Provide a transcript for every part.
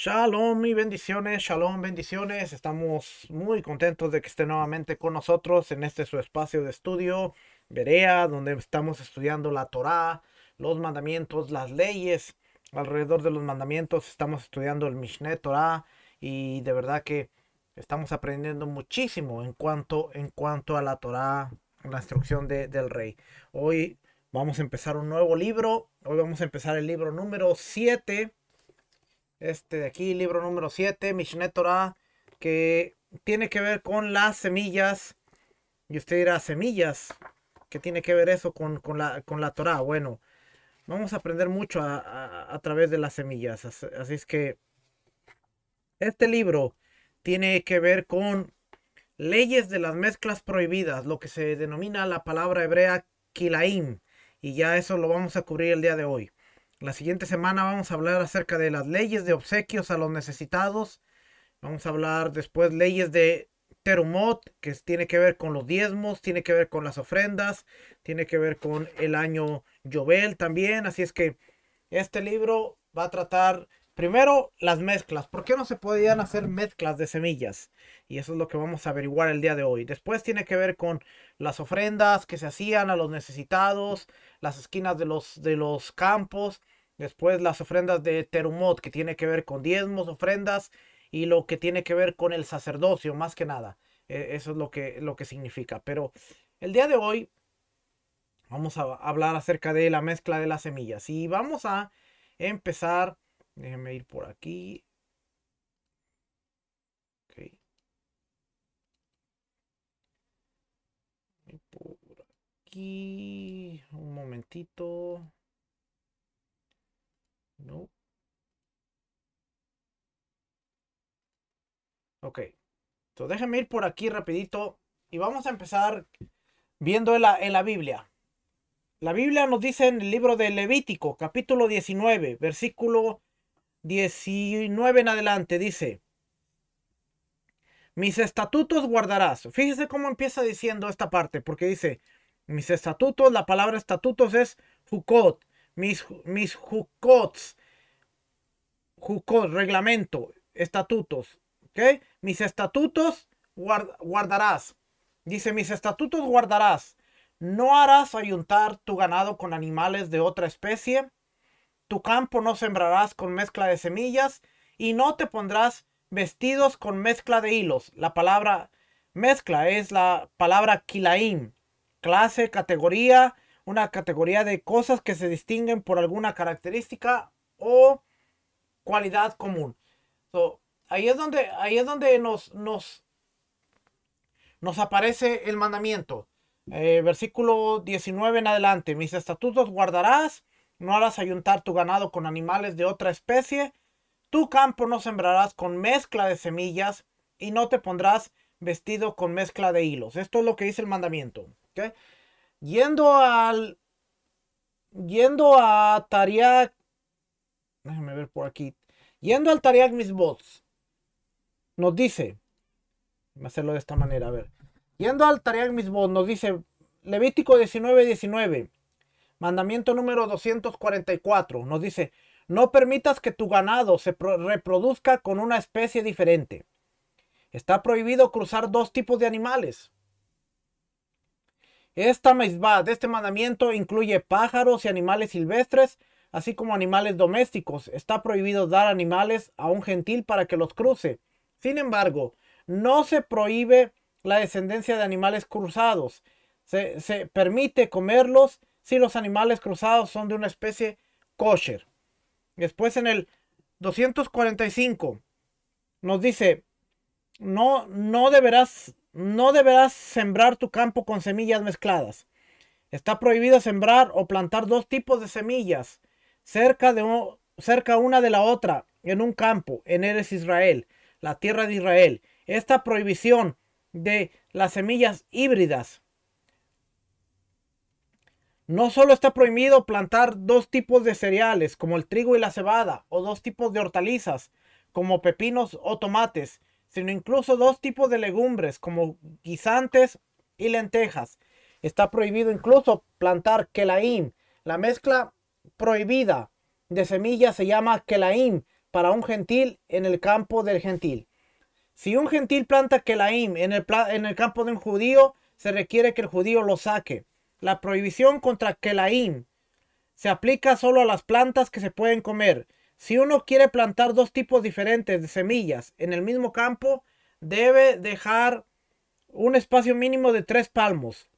Shalom y bendiciones, shalom, bendiciones. Estamos muy contentos de que esté nuevamente con nosotros en este su espacio de estudio, Berea, donde estamos estudiando la Torá, los mandamientos, las leyes. Alrededor de los mandamientos estamos estudiando el Mishneh Torah y de verdad que estamos aprendiendo muchísimo en cuanto, en cuanto a la Torá, la instrucción de, del rey. Hoy vamos a empezar un nuevo libro. Hoy vamos a empezar el libro número 7 este de aquí, libro número 7, Mishneh Torah, que tiene que ver con las semillas. Y usted dirá, semillas, ¿qué tiene que ver eso con, la, con Torah? Bueno, vamos a aprender mucho a, través de las semillas. así, es que este libro tiene que ver con leyes de las mezclas prohibidas, lo que se denomina la palabra hebrea kilaim. Y ya eso lo vamos a cubrir el día de hoy. La siguiente semana vamos a hablar acerca de las leyes de obsequios a los necesitados. Vamos a hablar después leyes de Terumot, que tiene que ver con los diezmos, tiene que ver con las ofrendas, tiene que ver con el año Yobel también. Así es que este libro va a tratar Primero, las mezclas. ¿Por qué no se podían hacer mezclas de semillas? Y eso es lo que vamos a averiguar el día de hoy. Después tiene que ver con las ofrendas que se hacían a los necesitados, las esquinas de los, de los campos. Después las ofrendas de Terumot, que tiene que ver con diezmos, ofrendas y lo que tiene que ver con el sacerdocio, más que nada. E, eso es lo que, lo que significa. Pero el día de hoy vamos a hablar acerca de la mezcla de las semillas. Y vamos a empezar Déjenme ir por aquí. Ok. Por aquí. Un momentito. No. Ok. Entonces déjenme ir por aquí rapidito. Y vamos a empezar viendo en la, en la Biblia. La Biblia nos dice en el libro de Levítico, capítulo 19, versículo 19 en adelante dice, mis estatutos guardarás. Fíjese cómo empieza diciendo esta parte, porque dice, mis estatutos, la palabra estatutos es Jucot mis, mis Jucot, reglamento, estatutos, ¿ok? Mis estatutos guardarás. Dice, mis estatutos guardarás. No harás ayuntar tu ganado con animales de otra especie, tu campo no sembrarás con mezcla de semillas, y no te pondrás vestidos con mezcla de hilos. La palabra mezcla es la palabra kilaim, clase, categoría, una categoría de cosas que se distinguen por alguna característica o cualidad común. ahí es donde, ahí es donde nos, nos, nos aparece el mandamiento. Eh, versículo 19 en adelante. Mis estatutos guardarás no harás ayuntar tu ganado con animales de otra especie, tu campo no sembrarás con mezcla de semillas y no te pondrás vestido con mezcla de hilos. Esto es lo que dice el mandamiento. Yendo al. Yendo a Tariac. Déjame ver por aquí. Yendo al mis Misbots. Nos dice. Voy a hacerlo de esta manera, a ver. Yendo al mis Misbots, nos dice Levítico 19, 19. Mandamiento número 244 nos dice, no permitas que tu ganado se reproduzca con una especie diferente. Está prohibido cruzar dos tipos de animales. Esta misma de este mandamiento incluye pájaros y animales silvestres, así como animales domésticos. Está prohibido dar animales a un gentil para que los cruce. Sin embargo, no se prohíbe la descendencia de animales cruzados. se permite comerlos si los animales cruzados son de una especie kosher. Después en el 245 nos dice, no, no deberás, no deberás sembrar tu campo con semillas mezcladas. Está prohibido sembrar o plantar dos tipos de semillas cerca, de cerca una de la otra en un campo, en Eres Israel, la tierra de Israel. Esta prohibición de las semillas híbridas no solo está prohibido plantar dos tipos de cereales, como el trigo y la cebada, o dos tipos de hortalizas, como pepinos o tomates, sino incluso dos tipos de legumbres, como guisantes y lentejas. Está prohibido incluso plantar kelaim. La mezcla prohibida de semillas se llama kelaim para un gentil en el campo del gentil. Si un gentil planta kelaim en el, en el campo de un judío, se requiere que el judío lo saque. La prohibición contra Kelaim se aplica solo a las plantas que se pueden comer. Si uno quiere plantar dos tipos diferentes de semillas en el mismo campo, debe dejar un espacio mínimo de tres palmos,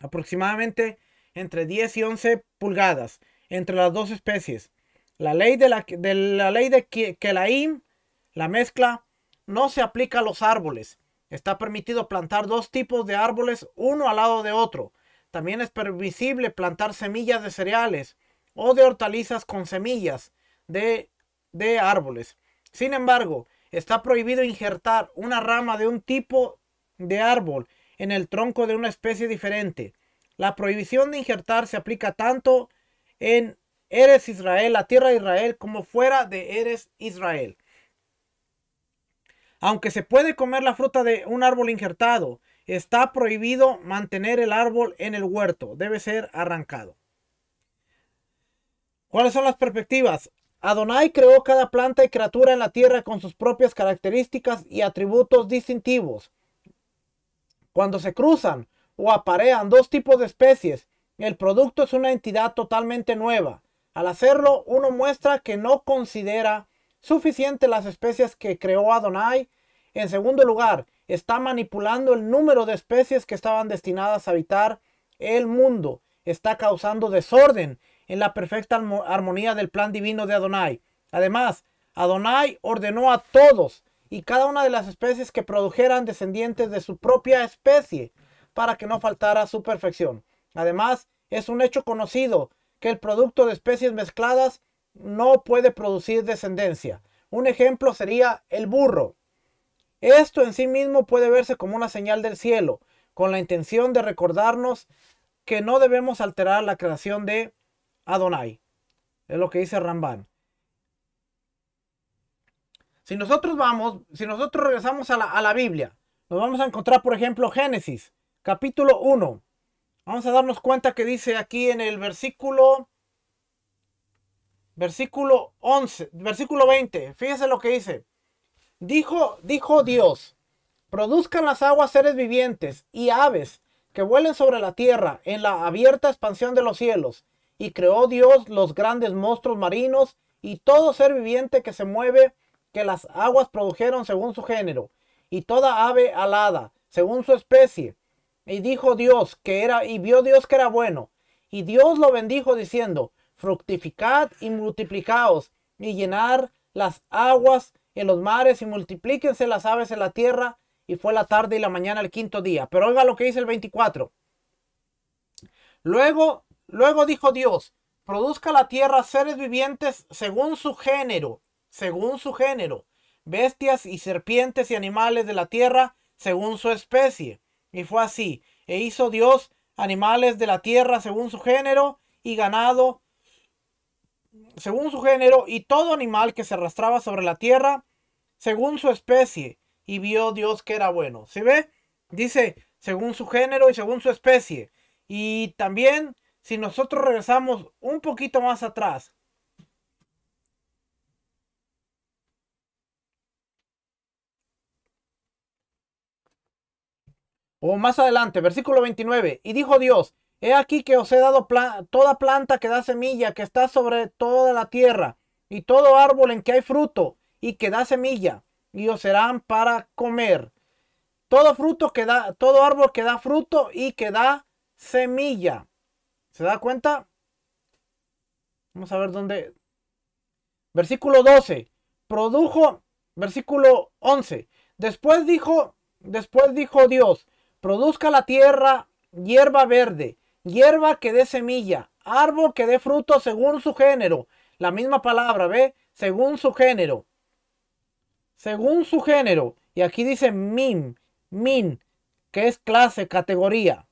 aproximadamente entre 10 y 11 pulgadas, entre las dos especies. La ley de, la ley de Kelaim, la mezcla, no se aplica a los árboles. Está permitido plantar dos tipos de árboles, uno al lado de otro, también es permisible plantar semillas de cereales o de hortalizas con semillas de, de árboles. Sin embargo, está prohibido injertar una rama de un tipo de árbol en el tronco de una especie diferente. La prohibición de injertar se aplica tanto en Eres Israel, la tierra de Israel, como fuera de Eres Israel. Aunque se puede comer la fruta de un árbol injertado, Está prohibido mantener el árbol en el huerto. Debe ser arrancado. ¿Cuáles son las perspectivas? Adonai creó cada planta y criatura en la tierra con sus propias características y atributos distintivos. Cuando se cruzan o aparean dos tipos de especies, el producto es una entidad totalmente nueva. Al hacerlo, uno muestra que no considera suficiente las especies que creó Adonai. En segundo lugar, está manipulando el número de especies que estaban destinadas a habitar el mundo. Está causando desorden en la perfecta armonía del plan divino de Adonai. Además, Adonai ordenó a todos y cada una de las especies que produjeran descendientes de su propia especie para que no faltara su perfección. Además, es un hecho conocido que el producto de especies mezcladas no puede producir descendencia. Un ejemplo sería el burro. Esto en sí mismo puede verse como una señal del cielo, con la intención de recordarnos que no debemos alterar la creación de Adonai. Es lo que dice Ramban. Si nosotros vamos, si nosotros regresamos a la, a la Biblia, nos vamos a encontrar, por ejemplo, Génesis, capítulo 1. Vamos a darnos cuenta que dice aquí en el versículo versículo 11, versículo 20. Fíjese lo que dice. Dijo, dijo Dios, produzcan las aguas seres vivientes y aves que vuelen sobre la tierra en la abierta expansión de los cielos. Y creó Dios los grandes monstruos marinos y todo ser viviente que se mueve, que las aguas produjeron según su género, y toda ave alada, según su especie. Y dijo Dios que era, y vio Dios que era bueno. Y Dios lo bendijo diciendo, fructificad y multiplicaos, y llenar las aguas en los mares y multiplíquense las aves en la tierra. Y fue la tarde y la mañana el quinto día. Pero oiga lo que dice el 24. Luego, luego dijo Dios, produzca la tierra seres vivientes según su género, según su género, bestias y serpientes y animales de la tierra según su especie. Y fue así. E hizo Dios animales de la tierra según su género y ganado según su género, y todo animal que se arrastraba sobre la tierra, según su especie, y vio Dios que era bueno. ¿Se ve? Dice, según su género y según su especie. Y también, si nosotros regresamos un poquito más atrás, O más adelante, versículo 29. Y dijo Dios, He aquí que os he dado toda planta que da semilla, que está sobre toda la tierra, y todo árbol en que hay fruto y que da semilla, y os serán para comer. Todo fruto que da, todo árbol que da fruto y que da semilla. ¿Se da cuenta? Vamos a ver dónde. Versículo 12. Produjo, versículo 11. Después dijo, después dijo Dios, produzca la tierra hierba verde, hierba que dé semilla, árbol que dé fruto según su género. La misma palabra, ¿ve? Según su género. Según su género. Y aquí dice min, min, que es clase, categoría.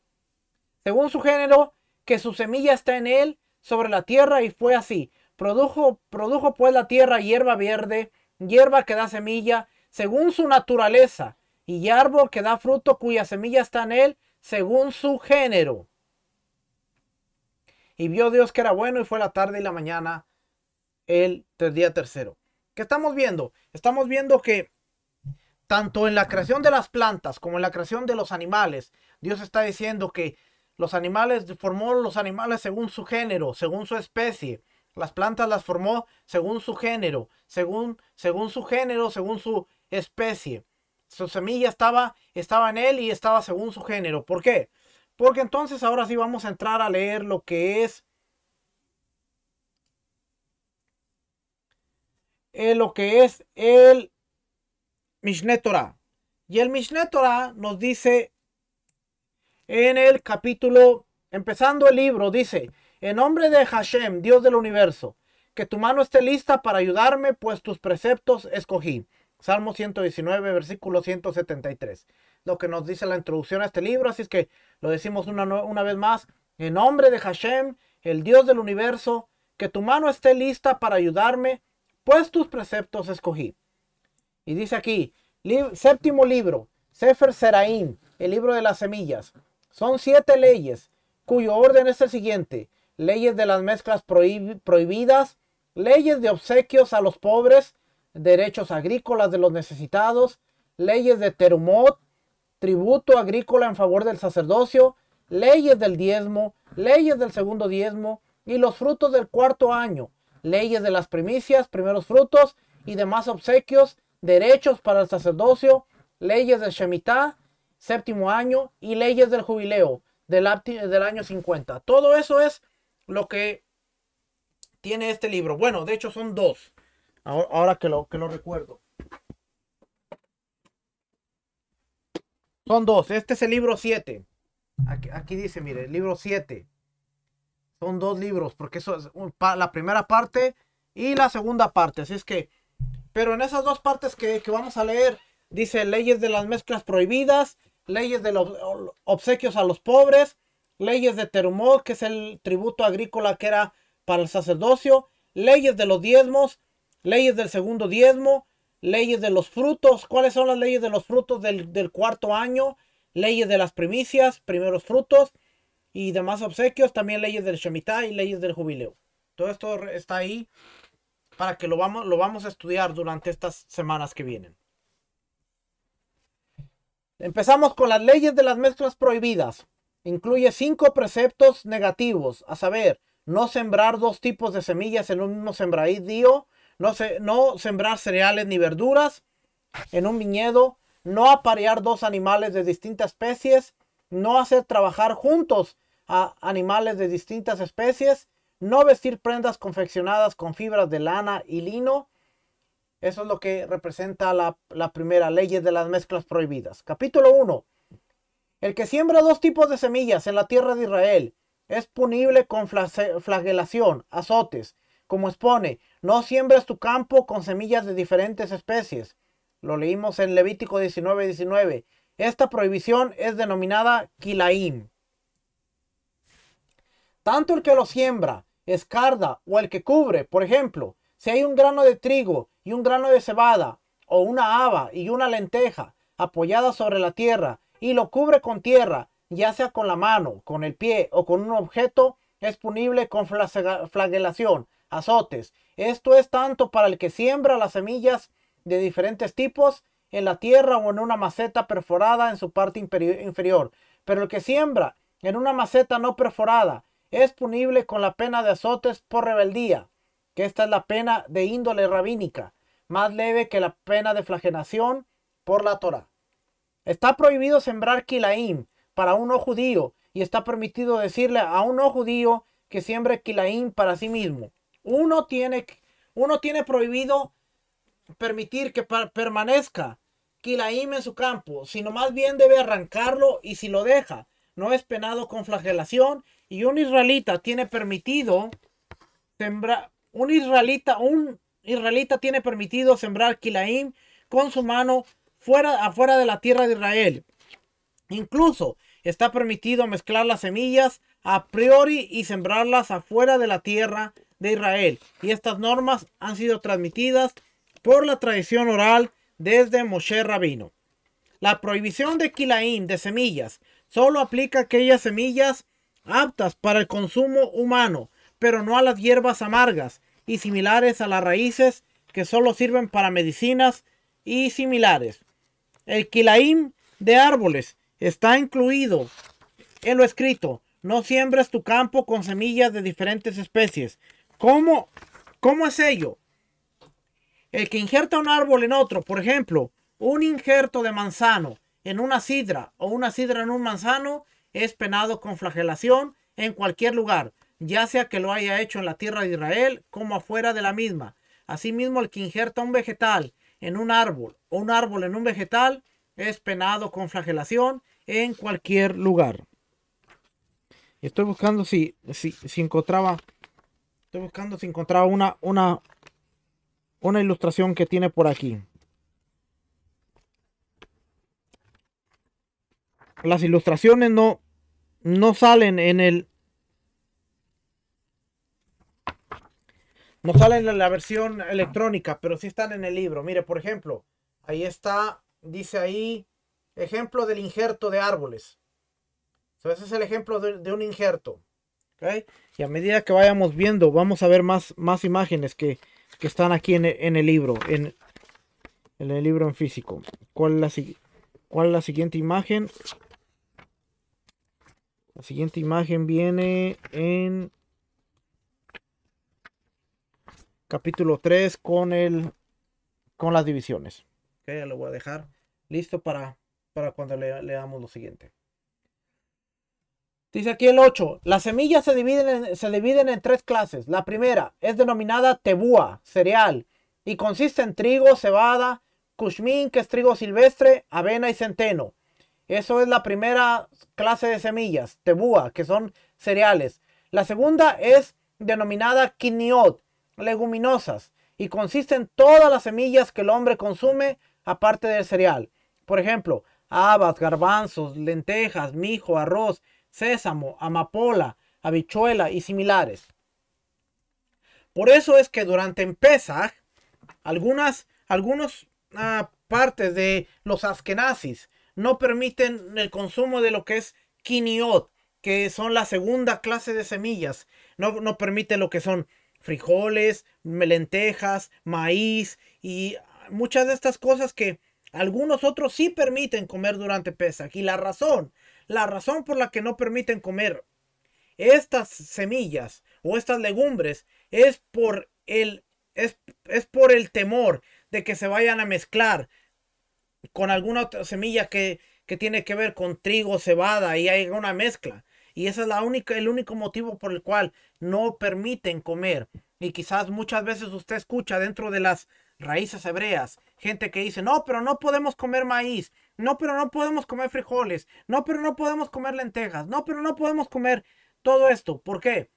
Según su género, que su semilla está en él, sobre la tierra, y fue así. Produjo, produjo pues la tierra hierba verde, hierba que da semilla, según su naturaleza, y árbol que da fruto cuya semilla está en él, según su género. Y vio Dios que era bueno y fue la tarde y la mañana el día tercero. ¿Qué estamos viendo? Estamos viendo que tanto en la creación de las plantas como en la creación de los animales, Dios está diciendo que los animales formó los animales según su género, según su especie. Las plantas las formó según su género, según, según su género, según su especie. Su semilla estaba, estaba en él y estaba según su género. ¿Por qué? Porque entonces ahora sí vamos a entrar a leer lo que es eh, lo que es el Mishne Torah. Y el Mishne Torah nos dice en el capítulo, empezando el libro, dice, en nombre de Hashem, Dios del universo, que tu mano esté lista para ayudarme, pues tus preceptos escogí. Salmo 119, versículo 173 lo que nos dice la introducción a este libro. Así es que lo decimos una, vez más. En nombre de Hashem, el Dios del universo, que tu mano esté lista para ayudarme, pues tus preceptos escogí. Y dice aquí, séptimo libro, Sefer Seraim, el libro de las semillas. Son siete leyes, cuyo orden es el siguiente. Leyes de las mezclas prohibidas, leyes de obsequios a los pobres, derechos agrícolas de los necesitados, leyes de terumot, tributo agrícola en favor del sacerdocio, leyes del diezmo, leyes del segundo diezmo y los frutos del cuarto año, leyes de las primicias, primeros frutos y demás obsequios, derechos para el sacerdocio, leyes del Shemitah, séptimo año y leyes del jubileo del, del año 50. Todo eso es lo que tiene este libro. Bueno, de hecho son dos, ahora, ahora que, lo, que lo recuerdo. Son dos. Este es el libro 7. Aquí, dice, mire, el libro 7. Son dos libros, porque eso es la primera parte y la segunda parte. Así es que, pero en esas dos partes que, que vamos a leer, dice leyes de las mezclas prohibidas, leyes de los obsequios a los pobres, leyes de Terumot, que es el tributo agrícola que era para el sacerdocio, leyes de los diezmos, leyes del segundo diezmo, leyes de los frutos. ¿Cuáles son las leyes de los frutos del, cuarto año? Leyes de las primicias, primeros frutos y demás obsequios. También leyes del Shemitah y leyes del jubileo. Todo esto está ahí para que lo vamos, lo vamos a estudiar durante estas semanas que vienen. Empezamos con las leyes de las mezclas prohibidas. Incluye cinco preceptos negativos, a saber, no sembrar dos tipos de semillas en un mismo sembradío, no, sembrar cereales ni verduras en un viñedo, no aparear dos animales de distintas especies, no hacer trabajar juntos a animales de distintas especies, no vestir prendas confeccionadas con fibras de lana y lino. Eso es lo que representa la, la primera ley de las mezclas prohibidas. Capítulo 1. El que siembra dos tipos de semillas en la tierra de Israel es punible con flagelación, azotes, como expone, no siembres tu campo con semillas de diferentes especies. Lo leímos en Levítico 19:19. Esta prohibición es denominada Kilaim. Tanto el que lo siembra, escarda o el que cubre, por ejemplo, si hay un grano de trigo y un grano de cebada, o una haba y una lenteja apoyada sobre la tierra y lo cubre con tierra, ya sea con la mano, con el pie o con un objeto, es punible con flagelación azotes. Esto es tanto para el que siembra las semillas de diferentes tipos en la tierra o en una maceta perforada en su parte inferior. Pero el que siembra en una maceta no perforada es punible con la pena de azotes por rebeldía, que esta es la pena de índole rabínica, más leve que la pena de flagelación por la Torah. Está prohibido sembrar kilaim para un no judío y está permitido decirle a un no judío que siembre kilaim para sí mismo uno tiene, uno tiene prohibido permitir que permanezca Kilaim en su campo, sino más bien debe arrancarlo y si lo deja, no es penado con flagelación y un israelita tiene permitido sembrar, un israelita, un israelita tiene permitido sembrar con su mano fuera, afuera de la tierra de Israel. Incluso está permitido mezclar las semillas a priori y sembrarlas afuera de la tierra de Israel. Y estas normas han sido transmitidas por la tradición oral desde Moshe Rabino. La prohibición de Kilaim de semillas solo aplica aquellas semillas aptas para el consumo humano, pero no a las hierbas amargas y similares a las raíces que solo sirven para medicinas y similares. El Kilaim de árboles está incluido en lo escrito. No siembres tu campo con semillas de diferentes especies, ¿Cómo, cómo es ello? El que injerta un árbol en otro, por ejemplo, un injerto de manzano en una sidra o una sidra en un manzano es penado con flagelación en cualquier lugar, ya sea que lo haya hecho en la tierra de Israel como afuera de la misma. Asimismo, el que injerta un vegetal en un árbol o un árbol en un vegetal es penado con flagelación en cualquier lugar. Estoy buscando si, si, si encontraba Estoy buscando si encontraba una, una, una ilustración que tiene por aquí. Las ilustraciones no, no salen en el... No salen en la versión electrónica, pero sí están en el libro. Mire, por ejemplo, ahí está, dice ahí, ejemplo del injerto de árboles. ese es el ejemplo de un injerto. Y a medida que vayamos viendo, vamos a ver más, más imágenes que, están aquí en, e, el libro, en, el libro en físico. ¿Cuál es, la, ¿Cuál la siguiente imagen? La siguiente imagen viene en capítulo 3 con el con las divisiones. Okay, ya lo voy a dejar listo para, para cuando le, leamos lo siguiente. Dice aquí el 8. Las semillas se dividen, en, se dividen en tres clases. La primera es denominada tebúa, cereal, y consiste en trigo, cebada, kushmin que es trigo silvestre, avena y centeno. Eso es la primera clase de semillas, tebúa, que son cereales. La segunda es denominada quiniot, leguminosas, y consiste en todas las semillas que el hombre consume aparte del cereal. Por ejemplo, habas, garbanzos, lentejas, mijo, arroz, sésamo, amapola, habichuela y similares. Por eso es que durante Pesach, algunas, ah, partes de los askenazis no permiten el consumo de lo que es quiniot, que son la segunda clase de semillas. No, permiten lo que son frijoles, lentejas, maíz y muchas de estas cosas que algunos otros sí permiten comer durante Pesach. Y la razón la razón por la que no permiten comer estas semillas o estas legumbres es por el, es, por el temor de que se vayan a mezclar con alguna otra semilla que, tiene que ver con trigo, cebada y hay una mezcla. Y ese es la única, el único motivo por el cual no permiten comer. Y quizás muchas veces usted escucha dentro de las raíces hebreas gente que dice, no, pero no podemos comer maíz. No, pero no podemos comer frijoles. No, pero no podemos comer lentejas. No, pero no podemos comer todo esto. ¿Por qué?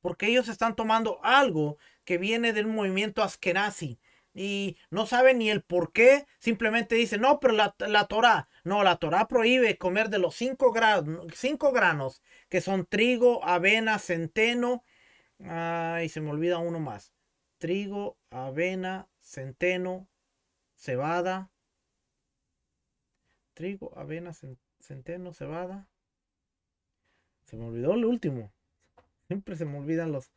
Porque ellos están tomando algo que viene del movimiento askenazi y no saben ni el por qué. Simplemente dicen, no, pero la, la Torah. No, la Torah prohíbe comer de los cinco, cinco granos, que son trigo, avena, centeno. Ay, se me olvida uno más. Trigo, avena, centeno, cebada trigo, avena, centeno, cebada. Se me olvidó el último. Siempre se me olvidan los.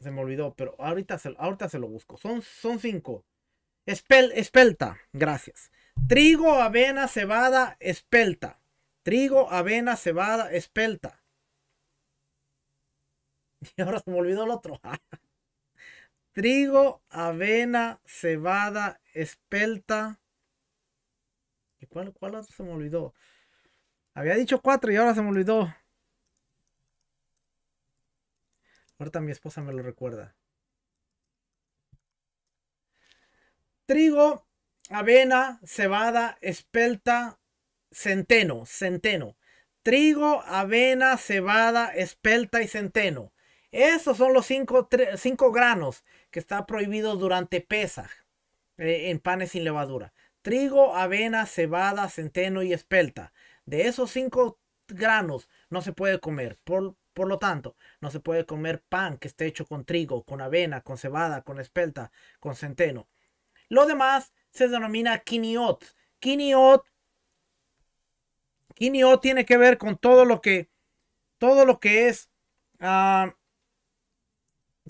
Se me olvidó, pero ahorita se, ahorita se lo busco. Son, son cinco. espelta, gracias. Trigo, avena, cebada, espelta. Trigo, avena, cebada, espelta. Y ahora se me olvidó el otro. trigo, avena, cebada, espelta. ¿Y cuál, se me olvidó? Había dicho cuatro y ahora se me olvidó. Ahorita mi esposa me lo recuerda. Trigo, avena, cebada, espelta, centeno, centeno. Trigo, avena, cebada, espelta y centeno. Esos son los cinco, granos que está prohibido durante Pesaj eh, en panes sin levadura. Trigo, avena, cebada, centeno y espelta. De esos cinco granos no se puede comer. Por, lo tanto, no se puede comer pan que esté hecho con trigo, con avena, con cebada, con espelta, con centeno. Lo demás se denomina quiniot. Quiniot, quiniot tiene que ver con todo lo que, todo lo que es ah,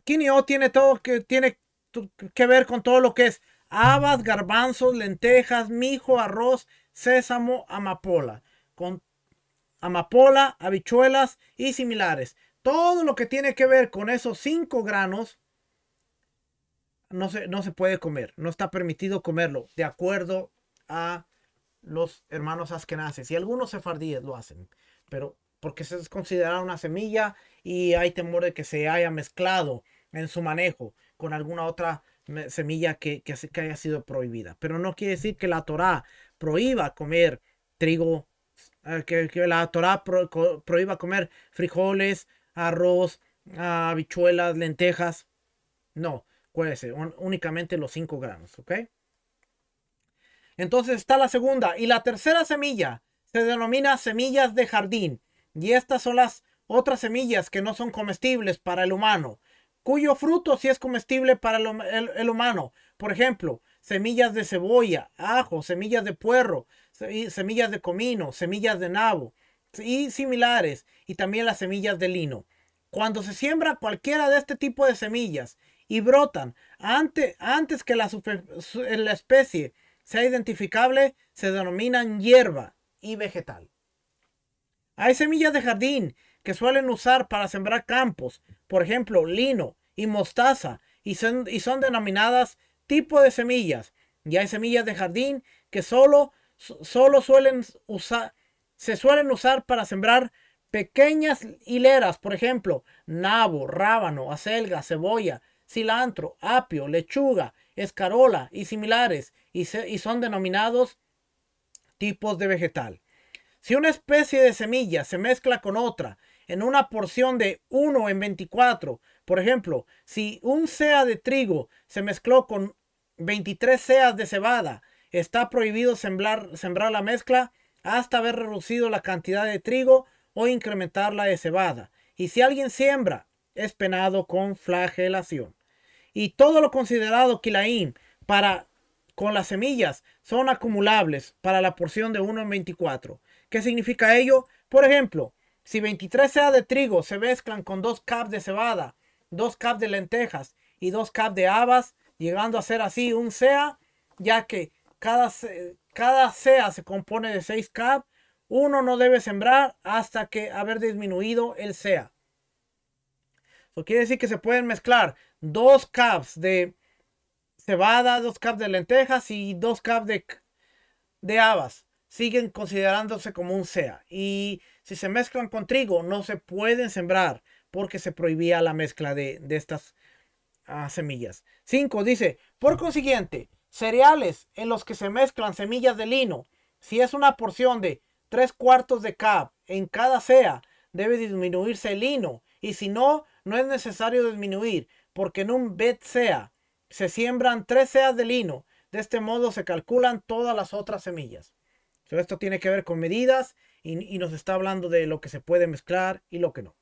Kinio tiene todo que tiene que ver con todo lo que es habas, garbanzos, lentejas, mijo, arroz, sésamo, amapola, con amapola, habichuelas y similares. Todo lo que tiene que ver con esos cinco granos no se, no se puede comer, no está permitido comerlo, de acuerdo a los hermanos askenaces. Y algunos sefardíes lo hacen, pero porque se es una semilla y hay temor de que se haya mezclado en su manejo con alguna otra semilla que, que, que haya sido prohibida. Pero no quiere decir que la Torah prohíba comer trigo, ah, que, la Torah prohíba comer frijoles, arroz, ah, habichuelas, lentejas. No, puede un, únicamente los cinco gramos, ¿ok? Entonces está la segunda. Y la tercera semilla se denomina semillas de jardín. Y estas son las otras semillas que no son comestibles para el humano cuyo fruto si es comestible para el, humano. Por ejemplo, semillas de cebolla, ajo, semillas de puerro, semillas de comino, semillas de nabo y similares, y también las semillas de lino. Cuando se siembra cualquiera de este tipo de semillas y brotan antes, antes que la especie sea identificable, se denominan hierba y vegetal. Hay semillas de jardín que suelen usar para sembrar campos, por ejemplo, lino y mostaza, y son, y son denominadas tipo de semillas. Y hay semillas de jardín que solo, solo suelen usar, se suelen usar para sembrar pequeñas hileras, por ejemplo, nabo, rábano, acelga, cebolla, cilantro, apio, lechuga, escarola y similares, y, y son denominados tipos de vegetal. Si una especie de semilla se mezcla con otra en una porción de 1 en 24. Por ejemplo, si un sea de trigo se mezcló con 23 seas de cebada, está prohibido sembrar, sembrar la mezcla hasta haber reducido la cantidad de trigo o incrementar la de cebada. Y si alguien siembra, es penado con flagelación. Y todo lo considerado kilaín para con las semillas son acumulables para la porción de 1 en 24. ¿Qué significa ello? Por ejemplo, si 23 sea de trigo, se mezclan con 2 caps de cebada, 2 caps de lentejas y 2 caps de habas, llegando a ser así un sea, ya que cada, cada sea se compone de 6 caps. Uno no debe sembrar hasta que haber disminuido el sea. Eso quiere decir que se pueden mezclar dos caps de cebada, 2 caps de lentejas y dos caps de, de habas. Siguen considerándose como un sea. Y si se mezclan con trigo, no se pueden sembrar porque se prohibía la mezcla de, estas ah, semillas. 5. Dice, por consiguiente, cereales en los que se mezclan semillas de lino, si es una porción de 3 cuartos de cap en cada sea, debe disminuirse el lino y si no, no es necesario disminuir, porque en un bet sea se siembran tres seas de lino. De este modo se calculan todas las otras semillas. esto tiene que ver con medidas y, nos está hablando de lo que se puede mezclar y lo que no.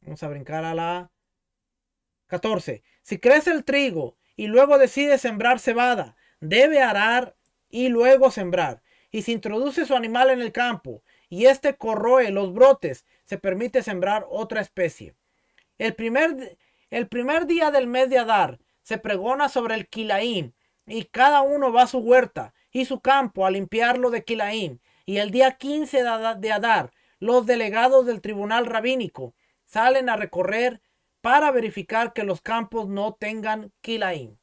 Vamos a brincar a la 14. Si crece el trigo y luego decide sembrar cebada, debe arar y luego sembrar. Y si introduce su animal en el campo y este corroe los brotes, se permite sembrar otra especie. El primer, el primer día del mes de Adar se pregona sobre el quilaín y cada uno va a su huerta y su campo a limpiarlo de quilaín y el día 15 de Adar, los delegados del tribunal rabínico salen a recorrer para verificar que los campos no tengan kilaim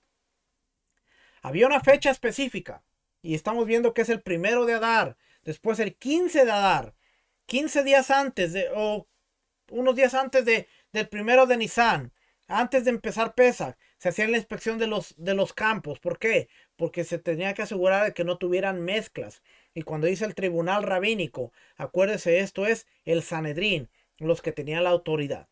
Había una fecha específica y estamos viendo que es el primero de Adar, después el 15 de Adar, 15 días antes de, o unos días antes de, del primero de Nisan, antes de empezar Pesach, se hacía la inspección de los, de los campos. ¿Por qué? Porque se tenía que asegurar de que no tuvieran mezclas. Y cuando dice el tribunal rabínico, acuérdese, esto es el Sanedrín, los que tenían la autoridad.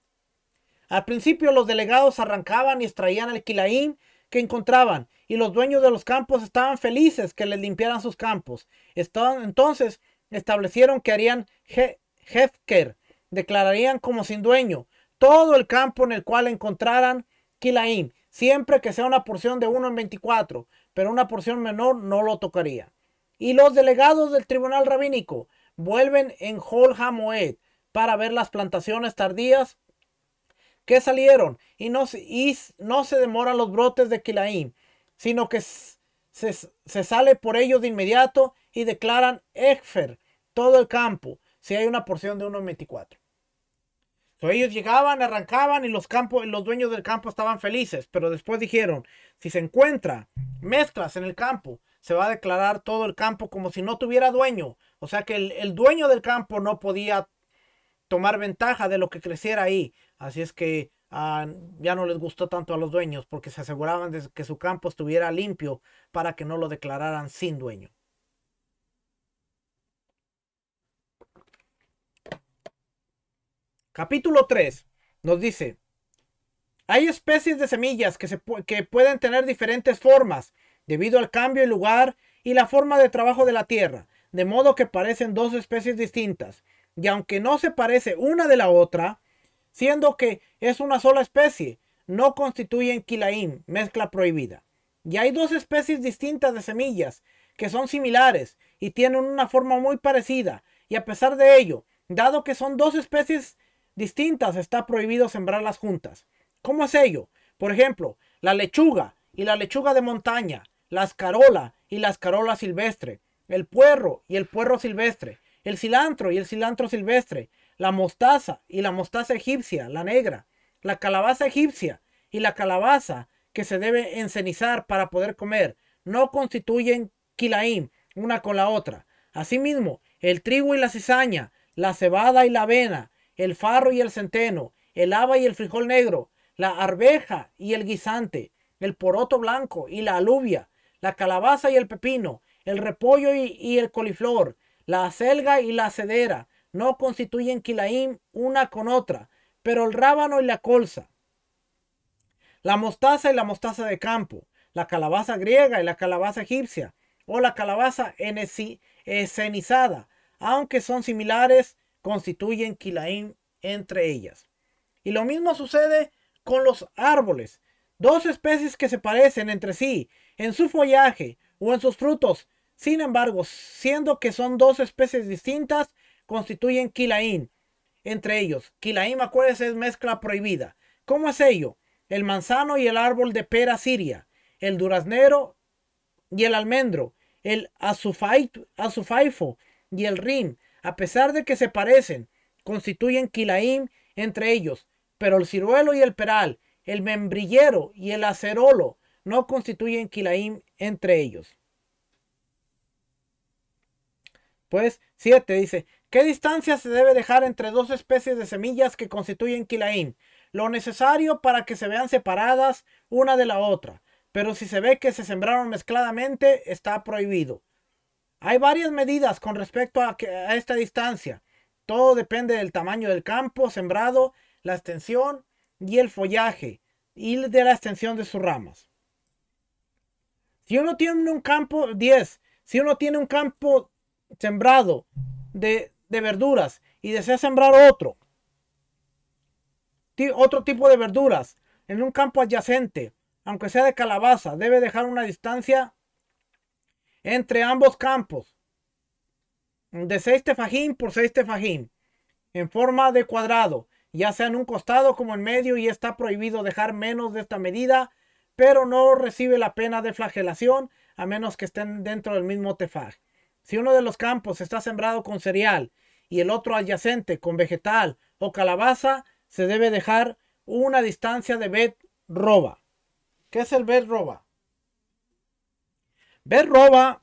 Al principio los delegados arrancaban y extraían el quilaín que encontraban, y los dueños de los campos estaban felices que les limpiaran sus campos. Entonces establecieron que harían Hefker, declararían como sin dueño todo el campo en el cual encontraran kilaín, siempre que sea una porción de 1 en 24, pero una porción menor no lo tocaría y los delegados del tribunal rabínico vuelven en Hol Hamoed para ver las plantaciones tardías que salieron y no, no se demoran los brotes de Kilaim, sino que se, sale por ellos de inmediato y declaran Ekfer todo el campo, si hay una porción de 1.24. So, ellos llegaban, arrancaban y los, campos, los dueños del campo estaban felices, pero después dijeron, si se encuentra mezclas en el campo se va a declarar todo el campo como si no tuviera dueño. O sea que el, dueño del campo no podía tomar ventaja de lo que creciera ahí. Así es que ah, ya no les gustó tanto a los dueños porque se aseguraban de que su campo estuviera limpio para que no lo declararan sin dueño. Capítulo 3 nos dice, hay especies de semillas que, se que pueden tener diferentes formas debido al cambio de lugar y la forma de trabajo de la Tierra, de modo que parecen dos especies distintas. Y aunque no se parece una de la otra, siendo que es una sola especie, no constituyen quilaín, mezcla prohibida. Y hay dos especies distintas de semillas que son similares y tienen una forma muy parecida, y a pesar de ello, dado que son dos especies distintas, está prohibido sembrarlas juntas. ¿Cómo es ello? Por ejemplo, la lechuga y la lechuga de montaña la escarola y la escarola silvestre, el puerro y el puerro silvestre, el cilantro y el cilantro silvestre, la mostaza y la mostaza egipcia, la negra, la calabaza egipcia y la calabaza que se debe encenizar para poder comer, no constituyen kilaim una con la otra. Asimismo, el trigo y la cizaña, la cebada y la avena, el farro y el centeno, el haba y el frijol negro, la arveja y el guisante, el poroto blanco y la alubia, la calabaza y el pepino, el repollo y, el coliflor, la acelga y la cedera, no constituyen quilaim una con otra, pero el rábano y la colza, la mostaza y la mostaza de campo, la calabaza griega y la calabaza egipcia, o la calabaza escenizada, aunque son similares, constituyen quilaim entre ellas. Y lo mismo sucede con los árboles. Dos especies que se parecen entre sí en su follaje o en sus frutos. Sin embargo, siendo que son dos especies distintas, constituyen quilaín. Entre ellos, quilaín, acuérdense, es mezcla prohibida. ¿Cómo es ello? El manzano y el árbol de pera siria, el duraznero y el almendro, el azufaifo y el rin, a pesar de que se parecen, constituyen quilaín entre ellos, pero el ciruelo y el peral, el membrillero y el acerolo no constituyen quilaín entre ellos. Pues 7 dice, ¿qué distancia se debe dejar entre dos especies de semillas que constituyen quilaín? Lo necesario para que se vean separadas una de la otra, pero si se ve que se sembraron mezcladamente, está prohibido. Hay varias medidas con respecto a esta distancia. Todo depende del tamaño del campo sembrado, la extensión y el follaje y de la extensión de sus ramas. Si uno tiene un campo 10, si uno tiene un campo sembrado de, verduras y desea sembrar otro, otro tipo de verduras en un campo adyacente, aunque sea de calabaza, debe dejar una distancia entre ambos campos de 6 tefajín por 6 fajín. en forma de cuadrado, ya sea en un costado como en medio y está prohibido dejar menos de esta medida pero no recibe la pena de flagelación a menos que estén dentro del mismo tefag. Si uno de los campos está sembrado con cereal y el otro adyacente con vegetal o calabaza, se debe dejar una distancia de bet roba. ¿Qué es el bet roba? roba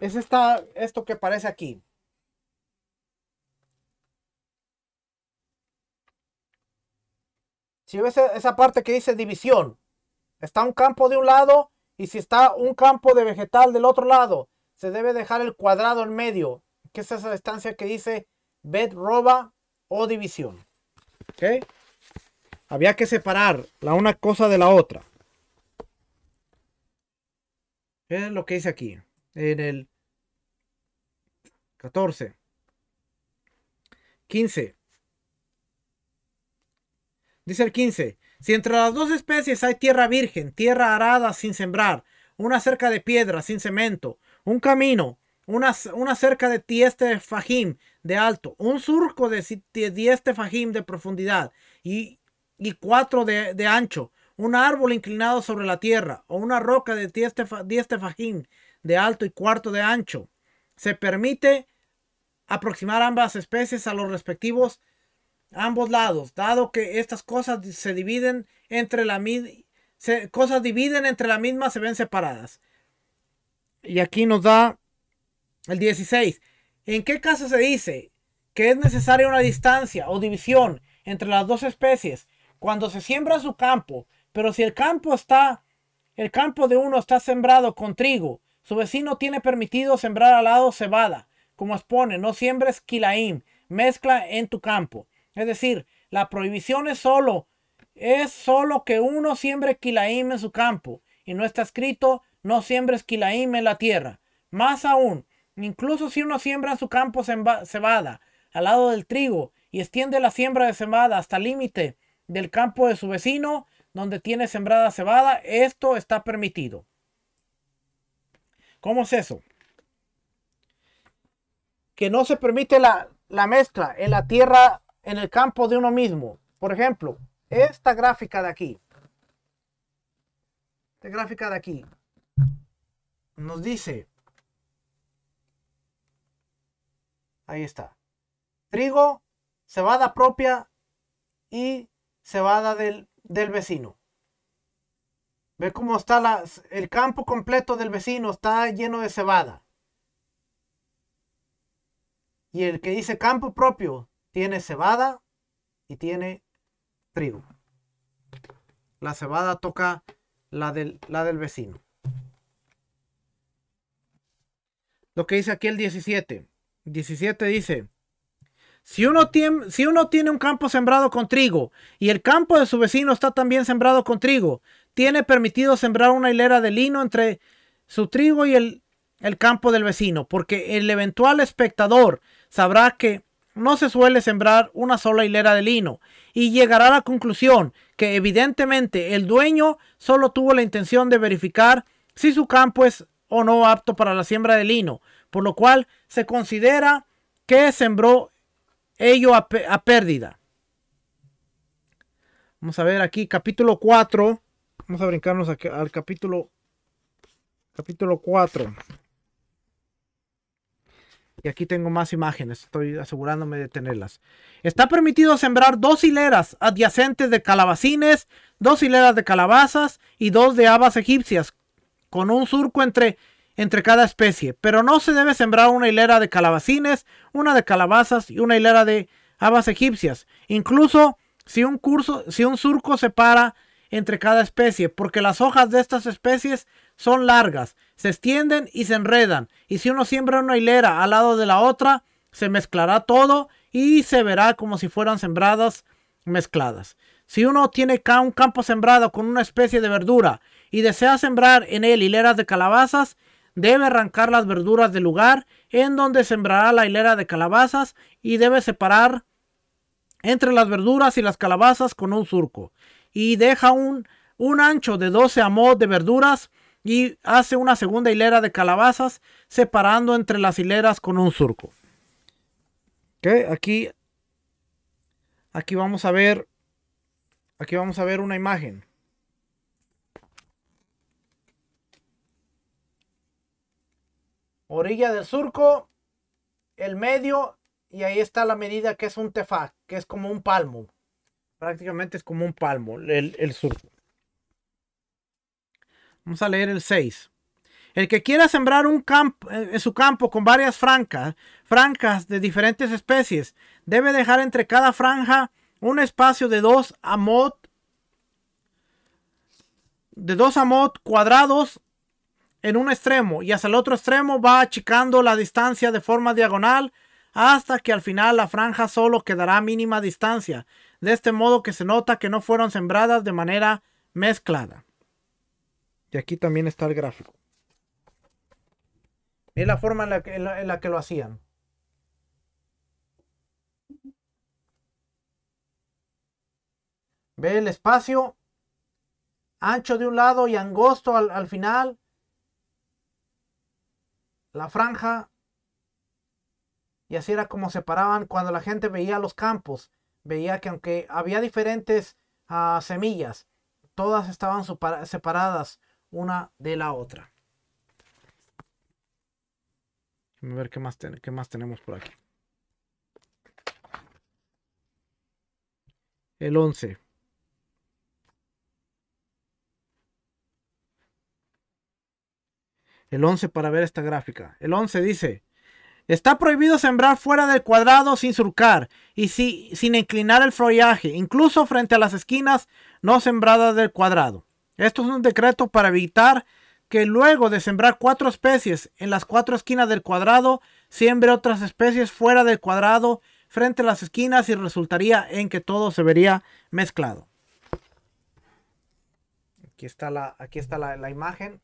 es esto que aparece aquí. Si ves esa parte que dice división, Está un campo de un lado y si está un campo de vegetal del otro lado, se debe dejar el cuadrado en medio, que es esa distancia que dice bedroba roba o división. ¿Ok? Había que separar la una cosa de la otra. Es lo que dice aquí, en el 14. 15. Dice el 15. Si entre las dos especies hay tierra virgen, tierra arada sin sembrar, una cerca de piedra sin cemento, un camino, una, cerca de tieste fajim de alto, un surco de tieste fajim de profundidad y, cuatro de, ancho, un árbol inclinado sobre la tierra o una roca de tieste, tieste fajim de alto y cuarto de ancho, se permite aproximar ambas especies a los respectivos ambos lados, dado que estas cosas se dividen entre la cosas dividen entre la misma se ven separadas. Y aquí nos da el 16. ¿En qué caso se dice que es necesaria una distancia o división entre las dos especies cuando se siembra su campo? Pero si el campo está el campo de uno está sembrado con trigo, su vecino tiene permitido sembrar al lado cebada, como expone, no siembres quilaín, mezcla en tu campo. Es decir, la prohibición es solo, es solo que uno siembre quilaim en su campo. Y no está escrito, no siembres quilaim en la tierra. Más aún, incluso si uno siembra en su campo cebada, al lado del trigo, y extiende la siembra de cebada hasta el límite del campo de su vecino, donde tiene sembrada cebada, esto está permitido. ¿Cómo es eso? Que no se permite la, la mezcla en la tierra en el campo de uno mismo. Por ejemplo, esta gráfica de aquí. Esta gráfica de aquí nos dice, ahí está, trigo, cebada propia y cebada del, del vecino. Ve cómo está el campo completo del vecino, está lleno de cebada. Y el que dice campo propio, tiene cebada y tiene trigo. La cebada toca la del, la del vecino. Lo que dice aquí el 17. 17 dice, si uno, tiene, si uno tiene un campo sembrado con trigo y el campo de su vecino está también sembrado con trigo, tiene permitido sembrar una hilera de lino entre su trigo y el, el campo del vecino, porque el eventual espectador sabrá que no se suele sembrar una sola hilera de lino y llegará a la conclusión que evidentemente el dueño solo tuvo la intención de verificar si su campo es o no apto para la siembra de lino, por lo cual se considera que sembró ello a, pérdida. Vamos a ver aquí capítulo 4. Vamos a brincarnos al capítulo capítulo 4. Y aquí tengo más imágenes, estoy asegurándome de tenerlas. Está permitido sembrar dos hileras adyacentes de calabacines, dos hileras de calabazas y dos de habas egipcias, con un surco entre, entre cada especie. Pero no se debe sembrar una hilera de calabacines, una de calabazas y una hilera de habas egipcias. Incluso si un, curso, si un surco separa entre cada especie, porque las hojas de estas especies son largas se extienden y se enredan. Y si uno siembra una hilera al lado de la otra, se mezclará todo y se verá como si fueran sembradas mezcladas. Si uno tiene un campo sembrado con una especie de verdura y desea sembrar en él hileras de calabazas, debe arrancar las verduras del lugar en donde sembrará la hilera de calabazas y debe separar entre las verduras y las calabazas con un surco. Y deja un, un ancho de 12 amos de verduras y hace una segunda hilera de calabazas separando entre las hileras con un surco. Okay, aquí, aquí vamos a ver, aquí vamos a ver una imagen. Orilla del surco, el medio y ahí está la medida que es un tefá, que es como un palmo. Prácticamente es como un palmo el surco. Vamos a leer el 6. El que quiera sembrar un campo, eh, en su campo con varias francas, franjas de diferentes especies, debe dejar entre cada franja un espacio de 2 amot de 2 amot cuadrados en un extremo y hasta el otro extremo va achicando la distancia de forma diagonal hasta que al final la franja solo quedará mínima distancia, de este modo que se nota que no fueron sembradas de manera mezclada. Y aquí también está el gráfico. Es la forma en la que, lo hacían. Ve el espacio ancho de un lado y angosto al, final. La franja. Y así era como separaban cuando la gente veía los campos. Veía que aunque había diferentes ah, semillas, todas estaban separadas una de la otra. A ver qué más, más tenemos por aquí. El 11. El 11 para ver esta gráfica. El 11 dice, está prohibido sembrar fuera del cuadrado sin surcar y si, sin inclinar el follaje, incluso frente a las esquinas no sembradas del cuadrado. Esto es un decreto para evitar que luego de sembrar cuatro especies en las cuatro esquinas del cuadrado, siembre otras especies fuera del cuadrado frente a las esquinas y resultaría en que todo se vería mezclado. Aquí está la, aquí está la imagen.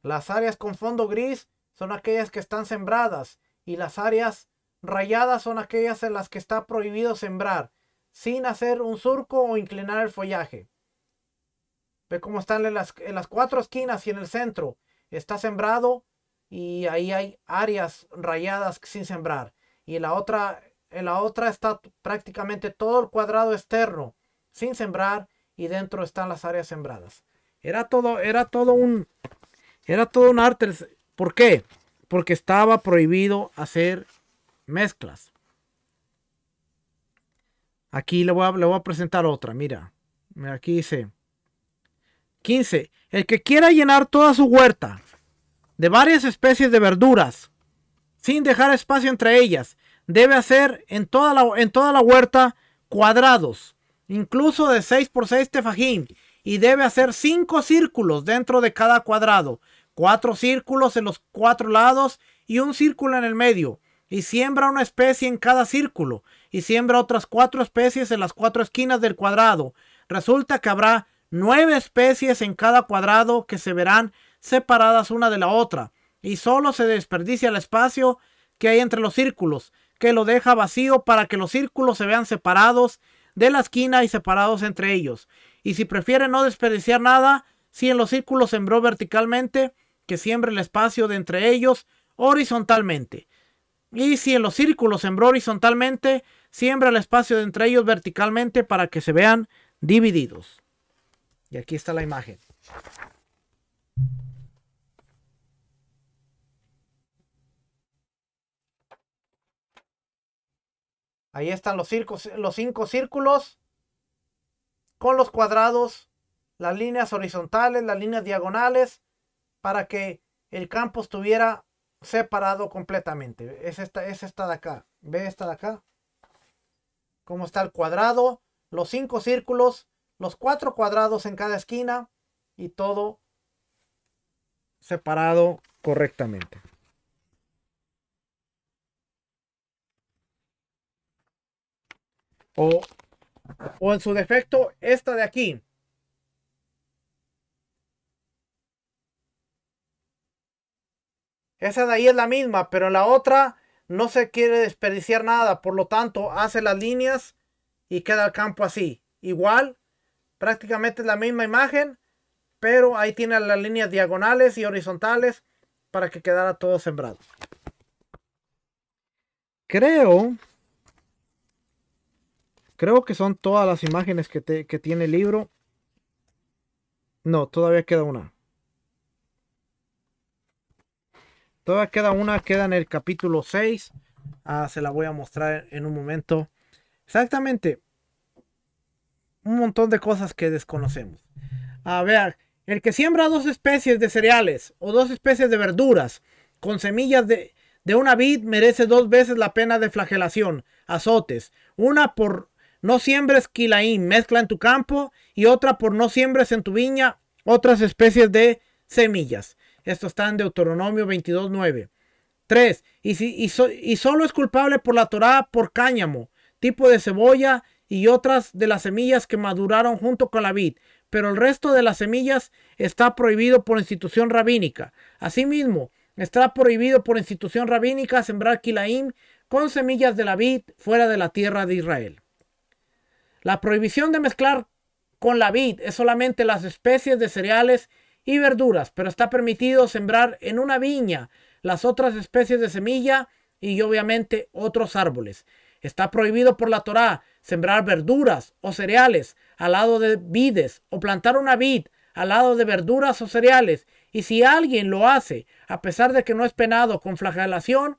Las áreas con fondo gris son aquellas que están sembradas y las áreas rayadas son aquellas en las que está prohibido sembrar, sin hacer un surco o inclinar el follaje. Ve cómo están en las, en las cuatro esquinas y en el centro. Está sembrado y ahí hay áreas rayadas sin sembrar. Y en la otra, en la otra está prácticamente todo el cuadrado externo sin sembrar y dentro están las áreas sembradas. Era todo, era todo un, era todo un arte. ¿Por qué? Porque estaba prohibido hacer mezclas. Aquí le voy, a, presentar otra, mira. Aquí dice 15. El que quiera llenar toda su huerta de varias especies de verduras sin dejar espacio entre ellas, debe hacer en toda la, en toda la huerta cuadrados, incluso de 6 por 6 tefajín, y debe hacer 5 círculos dentro de cada cuadrado cuatro círculos en los cuatro lados y un círculo en el medio. Y siembra una especie en cada círculo y siembra otras cuatro especies en las cuatro esquinas del cuadrado. Resulta que habrá nueve especies en cada cuadrado que se verán separadas una de la otra. Y solo se desperdicia el espacio que hay entre los círculos, que lo deja vacío para que los círculos se vean separados de la esquina y separados entre ellos. Y si prefiere no desperdiciar nada, si en los círculos sembró verticalmente, que siembre el espacio de entre ellos horizontalmente. Y si en los círculos sembró horizontalmente, siembra el espacio de entre ellos verticalmente para que se vean divididos. Y aquí está la imagen. Ahí están los, los cinco círculos con los cuadrados, las líneas horizontales, las líneas diagonales, para que el campo estuviera separado completamente. Es esta, es esta de acá. ¿Ve esta de acá? Cómo está el cuadrado, los cinco círculos, los cuatro cuadrados en cada esquina y todo separado correctamente. o en su defecto, esta de aquí. Esa de ahí es la misma, pero en la otra no se quiere desperdiciar nada. Por lo tanto, hace las líneas y queda el campo así. Igual, prácticamente es la misma imagen, pero ahí tiene las líneas diagonales y horizontales para que quedara todo sembrado. Creo Creo que son todas las imágenes que, que, tiene el libro. No, todavía queda una. Todavía queda una, queda en el capítulo 6. Ah, se la voy a mostrar en un momento. Exactamente. Un montón de cosas que desconocemos. A ver, el que siembra dos especies de cereales o dos especies de verduras con semillas de, de una vid merece dos veces la pena de flagelación, azotes. Una por no siembres quilaín, mezcla en tu campo, y otra por no siembres en tu viña otras especies de semillas. Esto está en Deuteronomio 22.9. 3. Y, si, y, solo es culpable por la Torá por cáñamo, tipo de cebolla y otras de las semillas que maduraron junto con la vid. Pero el resto de las semillas está prohibido por institución rabínica. Asimismo, está prohibido por institución rabínica sembrar kilaim con semillas de la vid fuera de la tierra de Israel. La prohibición de mezclar con la vid es solamente las especies de cereales y verduras, pero está permitido sembrar en una viña las otras especies de semilla y obviamente otros árboles. Está prohibido por la Torá sembrar verduras o cereales al lado de vides o plantar una vid al lado de verduras o cereales. Y si alguien lo hace, a pesar de que no es penado con flagelación,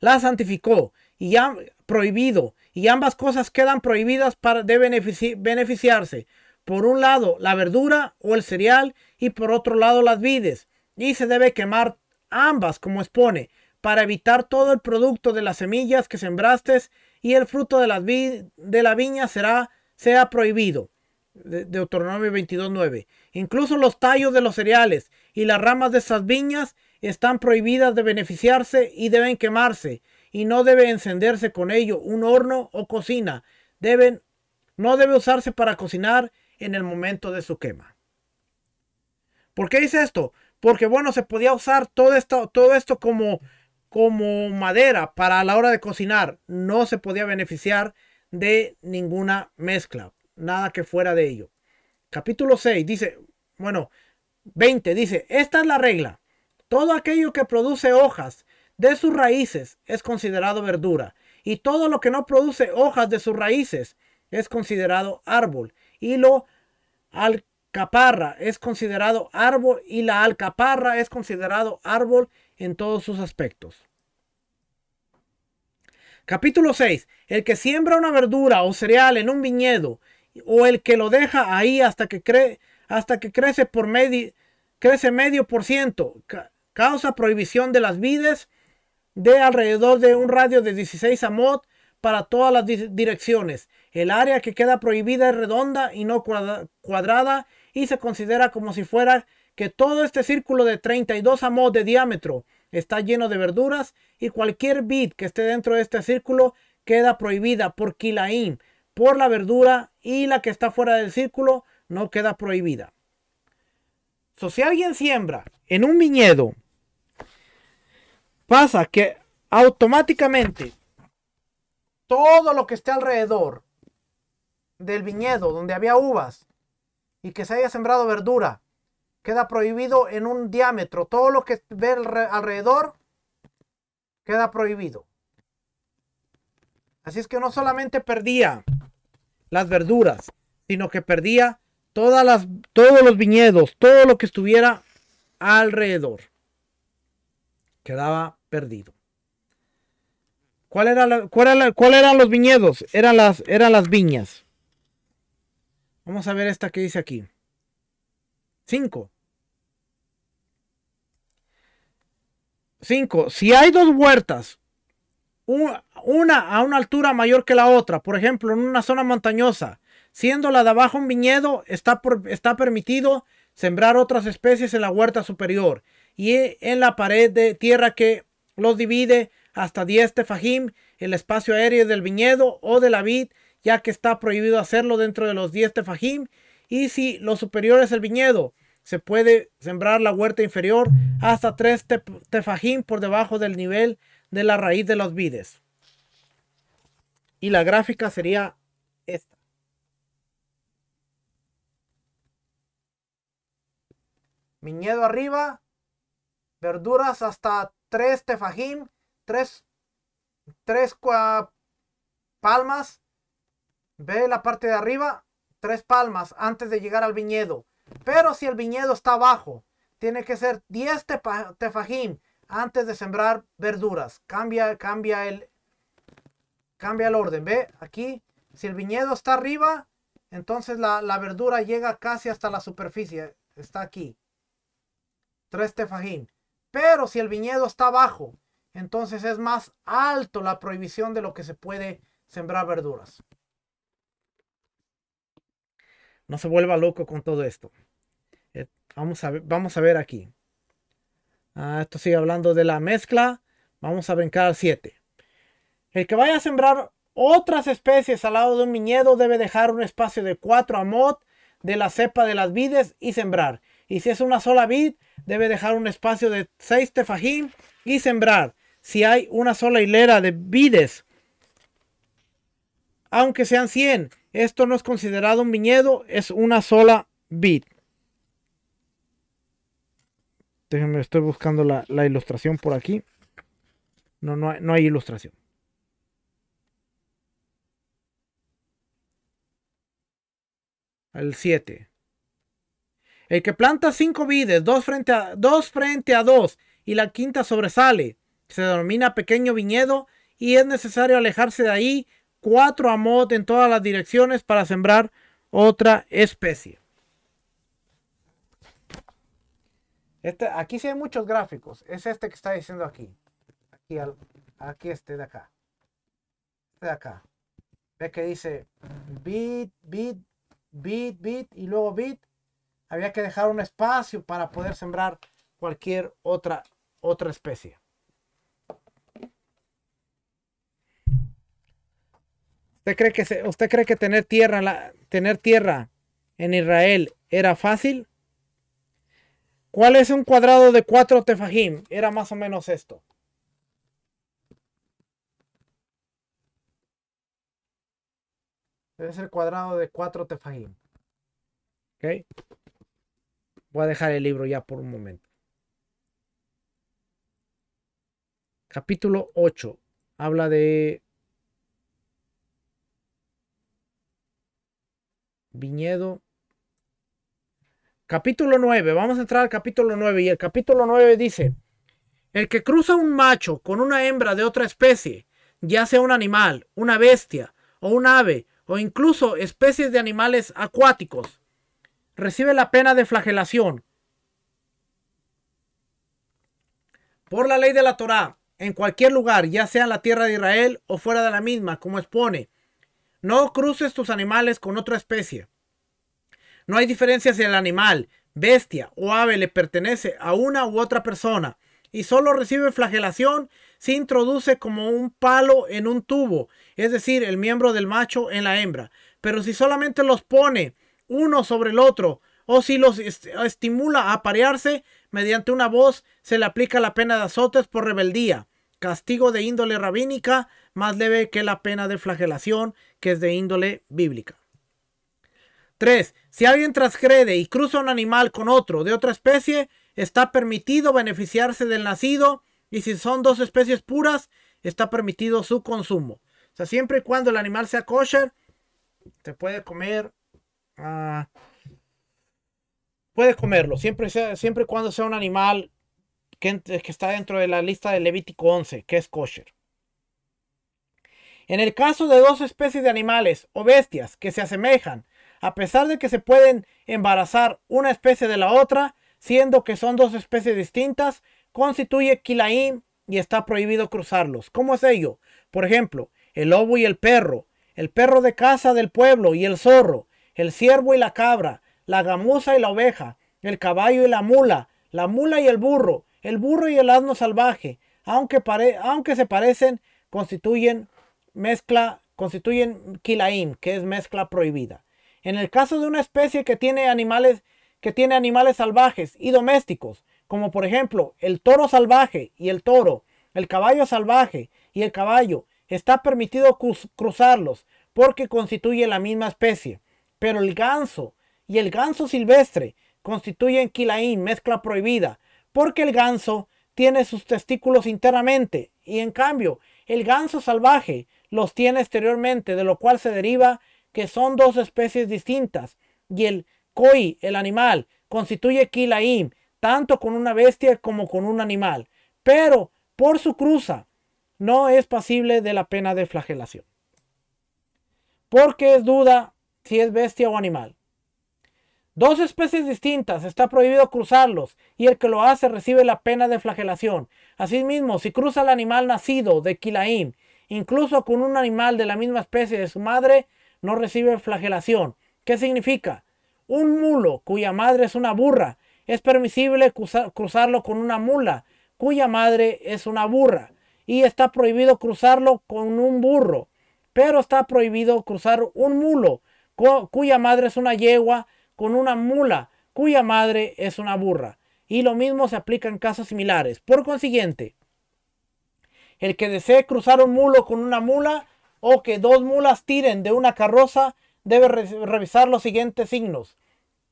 la santificó y ha prohibido. Y ambas cosas quedan prohibidas para de beneficiarse por un lado la verdura o el cereal y por otro lado las vides. Y se debe quemar ambas como expone para evitar todo el producto de las semillas que sembraste y el fruto de, las de la viña será sea prohibido. De Deuteronomio 22.9. Incluso los tallos de los cereales y las ramas de esas viñas están prohibidas de beneficiarse y deben quemarse y no debe encenderse con ello un horno o cocina. Deben, no debe usarse para cocinar en el momento de su quema. ¿Por qué dice esto? Porque bueno, se podía usar todo esto, todo esto como, como madera para a la hora de cocinar. No se podía beneficiar de ninguna mezcla, nada que fuera de ello. Capítulo 6 dice, bueno, 20 dice, esta es la regla. Todo aquello que produce hojas de sus raíces es considerado verdura, y todo lo que no produce hojas de sus raíces es considerado árbol, y lo alcaparra es considerado árbol y la alcaparra es considerado árbol en todos sus aspectos. Capítulo 6. El que siembra una verdura o cereal en un viñedo o el que lo deja ahí hasta que, hasta que crece por medio crece medio por ciento causa prohibición de las vides de alrededor de un radio de 16 amot para todas las direcciones el área que queda prohibida es redonda y no cuadrada y se considera como si fuera que todo este círculo de 32 amos de diámetro está lleno de verduras y cualquier bit que esté dentro de este círculo queda prohibida por Kilaim, por la verdura y la que está fuera del círculo no queda prohibida. si alguien siembra en un viñedo, pasa que automáticamente todo lo que esté alrededor del viñedo donde había uvas y que se haya sembrado verdura, queda prohibido en un diámetro. Todo lo que ve alrededor queda prohibido. Así es que no solamente perdía las verduras, sino que perdía todas las, todos los viñedos, todo lo que estuviera alrededor. Quedaba perdido. ¿Cuál, eran los viñedos? Eran las, eran las viñas. Vamos a ver esta que dice aquí. 5. 5. Si hay dos huertas, una a una altura mayor que la otra, por ejemplo, en una zona montañosa, siendo la de abajo un viñedo, está, está permitido sembrar otras especies en la huerta superior y e, en la pared de tierra que los divide hasta 10 tefajim, el espacio aéreo del viñedo o de la vid ya que está prohibido hacerlo dentro de los 10 tefajim. Y si lo superior es el viñedo, se puede sembrar la huerta inferior hasta 3 tefajim por debajo del nivel de la raíz de los vides. Y la gráfica sería esta. Viñedo arriba, verduras hasta 3 tefajim, 3 palmas Ve la parte de arriba, tres palmas antes de llegar al viñedo. Pero si el viñedo está abajo, tiene que ser 10 tefajín antes de sembrar verduras. Cambia, cambia el, cambia el orden. Ve aquí, si el viñedo está arriba, entonces la, la verdura llega casi hasta la superficie. Está aquí. Tres tefajín. Pero si el viñedo está abajo, entonces es más alto la prohibición de lo que se puede sembrar verduras no se vuelva loco con todo esto. Eh, vamos, a ver, vamos a ver aquí. Ah, esto sigue hablando de la mezcla. Vamos a brincar al 7. El que vaya a sembrar otras especies al lado de un viñedo debe dejar un espacio de 4 amot de la cepa de las vides y sembrar. Y si es una sola vid, debe dejar un espacio de 6 tefajín y sembrar. Si hay una sola hilera de vides aunque sean 100. Esto no es considerado un viñedo, es una sola vid. Déjenme, estoy buscando la, ilustración por aquí. No, no hay, ilustración. El 7. El que planta cinco vides, dos frente, a, dos frente a y la quinta sobresale, se denomina pequeño viñedo y es necesario alejarse de ahí cuatro amot en todas las direcciones para sembrar otra especie. Este, aquí sí hay muchos gráficos. Es este que está diciendo aquí. Aquí, aquí este de acá. Este de acá. Ve que dice bit, bit, bit, bit y luego bit. Había que dejar un espacio para poder sembrar cualquier otra, otra especie. ¿Usted cree que, usted cree que tener, tierra, tener tierra en Israel era fácil? ¿Cuál es un cuadrado de cuatro tefajim? Era más o menos esto. es el cuadrado de cuatro tefajim. ¿Ok? Voy a dejar el libro ya por un momento. Capítulo 8. Habla de viñedo. Capítulo 9, vamos a entrar al capítulo 9 y el capítulo 9 dice, el que cruza un macho con una hembra de otra especie, ya sea un animal, una bestia o un ave, o incluso especies de animales acuáticos, recibe la pena de flagelación. Por la ley de la Torá, en cualquier lugar, ya sea en la tierra de Israel o fuera de la misma, como expone no cruces tus animales con otra especie. No hay diferencia si el animal, bestia o ave le pertenece a una u otra persona y solo recibe flagelación si introduce como un palo en un tubo, es decir, el miembro del macho en la hembra. Pero si solamente los pone uno sobre el otro o si los estimula a parearse mediante una voz, se le aplica la pena de azotes por rebeldía, castigo de índole rabínica más leve que la pena de flagelación que es de índole bíblica. 3. Si alguien transgrede y cruza un animal con otro de otra especie, está permitido beneficiarse del nacido y si son dos especies puras, está permitido su consumo. O sea, siempre y cuando el animal sea kosher, se puede comer. Ah, puede comerlo, siempre, siempre y cuando sea un animal que, está dentro de la lista del Levítico 11, que es kosher. En el caso de dos especies de animales o bestias que se asemejan, a pesar de que se pueden embarazar una especie de la otra, siendo que son dos especies distintas, constituye quilaín y está prohibido cruzarlos. ¿Cómo es ello? Por ejemplo, el lobo y el perro, el perro de caza del pueblo y el zorro, el ciervo y la cabra, la gamuza y la oveja, el caballo y la mula, la mula y el burro, el burro y el asno salvaje, aunque, aunque se parecen, constituyen mezcla constituyen quilaín, que es mezcla prohibida. En el caso de una especie que tiene animales que tiene animales salvajes y domésticos, como por ejemplo el toro salvaje y el toro, el caballo salvaje y el caballo, está permitido cruzarlos porque constituye la misma especie. Pero el ganso y el ganso silvestre constituyen quilaín, mezcla prohibida, porque el ganso tiene sus testículos internamente y en cambio el ganso salvaje los tiene exteriormente, de lo cual se deriva que son dos especies distintas. Y el koi, el animal, constituye kilaim, tanto con una bestia como con un animal. Pero por su cruza no es pasible de la pena de flagelación. Porque es duda si es bestia o animal. Dos especies distintas, está prohibido cruzarlos, y el que lo hace recibe la pena de flagelación. Asimismo, si cruza el animal nacido de Kilaim Incluso con un animal de la misma especie de su madre no recibe flagelación. ¿Qué significa? Un mulo cuya madre es una burra. Es permisible cruzarlo con una mula cuya madre es una burra. Y está prohibido cruzarlo con un burro. Pero está prohibido cruzar un mulo cuya madre es una yegua con una mula cuya madre es una burra. Y lo mismo se aplica en casos similares. Por consiguiente, el que desee cruzar un mulo con una mula o que dos mulas tiren de una carroza debe revisar los siguientes signos,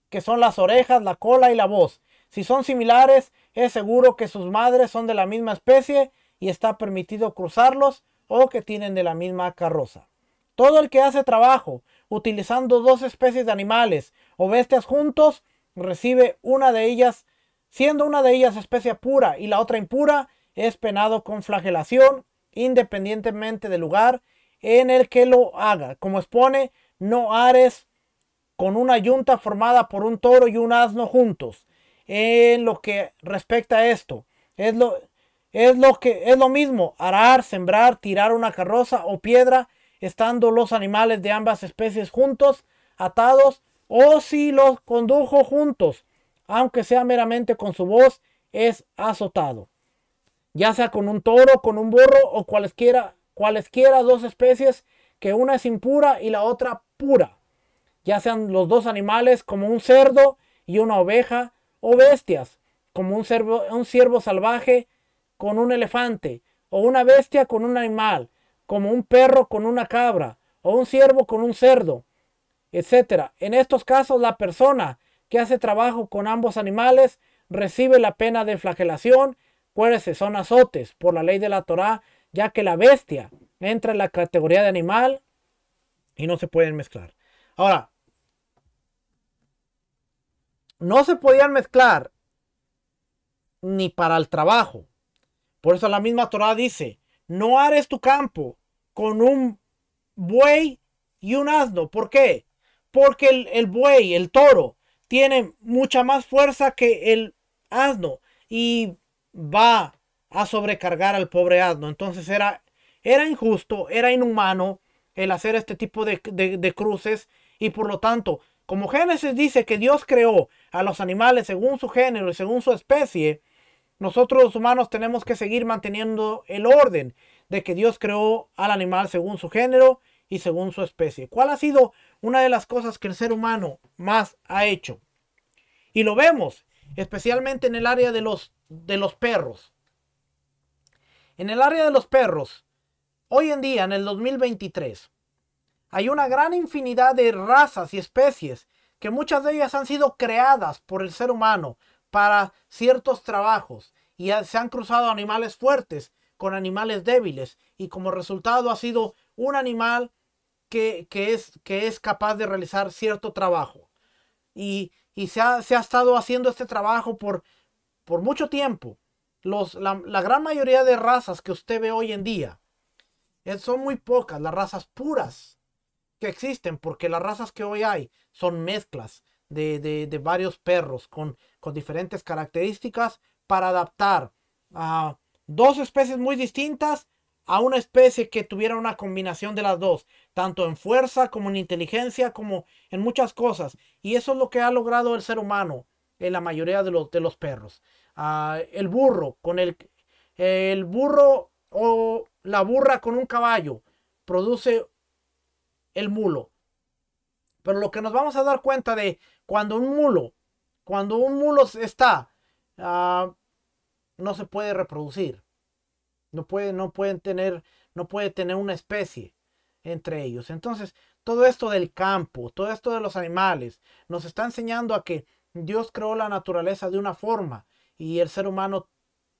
que son las orejas, la cola y la voz. Si son similares, es seguro que sus madres son de la misma especie y está permitido cruzarlos o que tienen de la misma carroza. Todo el que hace trabajo utilizando dos especies de animales o bestias juntos recibe una de ellas, siendo una de ellas especie pura y la otra impura, es penado con flagelación independientemente del lugar en el que lo haga. Como expone, no ares con una yunta formada por un toro y un asno juntos. En lo que respecta a esto, es lo, es lo que es lo mismo arar, sembrar, tirar una carroza o piedra, estando los animales de ambas especies juntos, atados, o si los condujo juntos, aunque sea meramente con su voz, es azotado ya sea con un toro, con un burro o cualesquiera, cualesquiera dos especies, que una es impura y la otra pura, ya sean los dos animales como un cerdo y una oveja, o bestias, como un, siervo un ciervo salvaje con un elefante, o una bestia con un animal, como un perro con una cabra, o un ciervo con un cerdo, etc. En estos casos, la persona que hace trabajo con ambos animales recibe la pena de flagelación son azotes por la ley de la Torá, ya que la bestia entra en la categoría de animal y no se pueden mezclar. Ahora, no se podían mezclar ni para el trabajo. Por eso la misma Torá dice, no hares tu campo con un buey y un asno. ¿Por qué? Porque el, el, buey, el toro, tiene mucha más fuerza que el asno. Y va a sobrecargar al pobre asno. Entonces era, era injusto, era inhumano el hacer este tipo de, cruces y por lo tanto, como Génesis dice que Dios creó a los animales según su género y según su especie, nosotros los humanos tenemos que seguir manteniendo el orden de que Dios creó al animal según su género y según su especie. ¿Cuál ha sido una de las cosas que el ser humano más ha hecho? Y lo vemos especialmente en el área de los, de los perros. En el área de los perros, hoy en día, en el 2023, hay una gran infinidad de razas y especies que muchas de ellas han sido creadas por el ser humano para ciertos trabajos y se han cruzado animales fuertes con animales débiles y como resultado ha sido un animal que, que, es, que es capaz de realizar cierto trabajo. Y y se ha, estado haciendo este trabajo por, por mucho tiempo. Los, la, gran mayoría de razas que usted ve hoy en día eh, son muy pocas las razas puras que existen, porque las razas que hoy hay son mezclas de, de, varios perros con, con, diferentes características para adaptar a dos especies muy distintas a una especie que tuviera una combinación de las dos tanto en fuerza como en inteligencia, como en muchas cosas. Y eso es lo que ha logrado el ser humano en la mayoría de los, de los perros. Ah, el burro, con el, el burro o la burra con un caballo, produce el mulo. Pero lo que nos vamos a dar cuenta de cuando un mulo, cuando un mulo está, ah, no se puede reproducir. No puede, no pueden tener, no puede tener una especie entre ellos. Entonces, todo esto del campo, todo esto de los animales, nos está enseñando a que Dios creó la naturaleza de una forma y el ser humano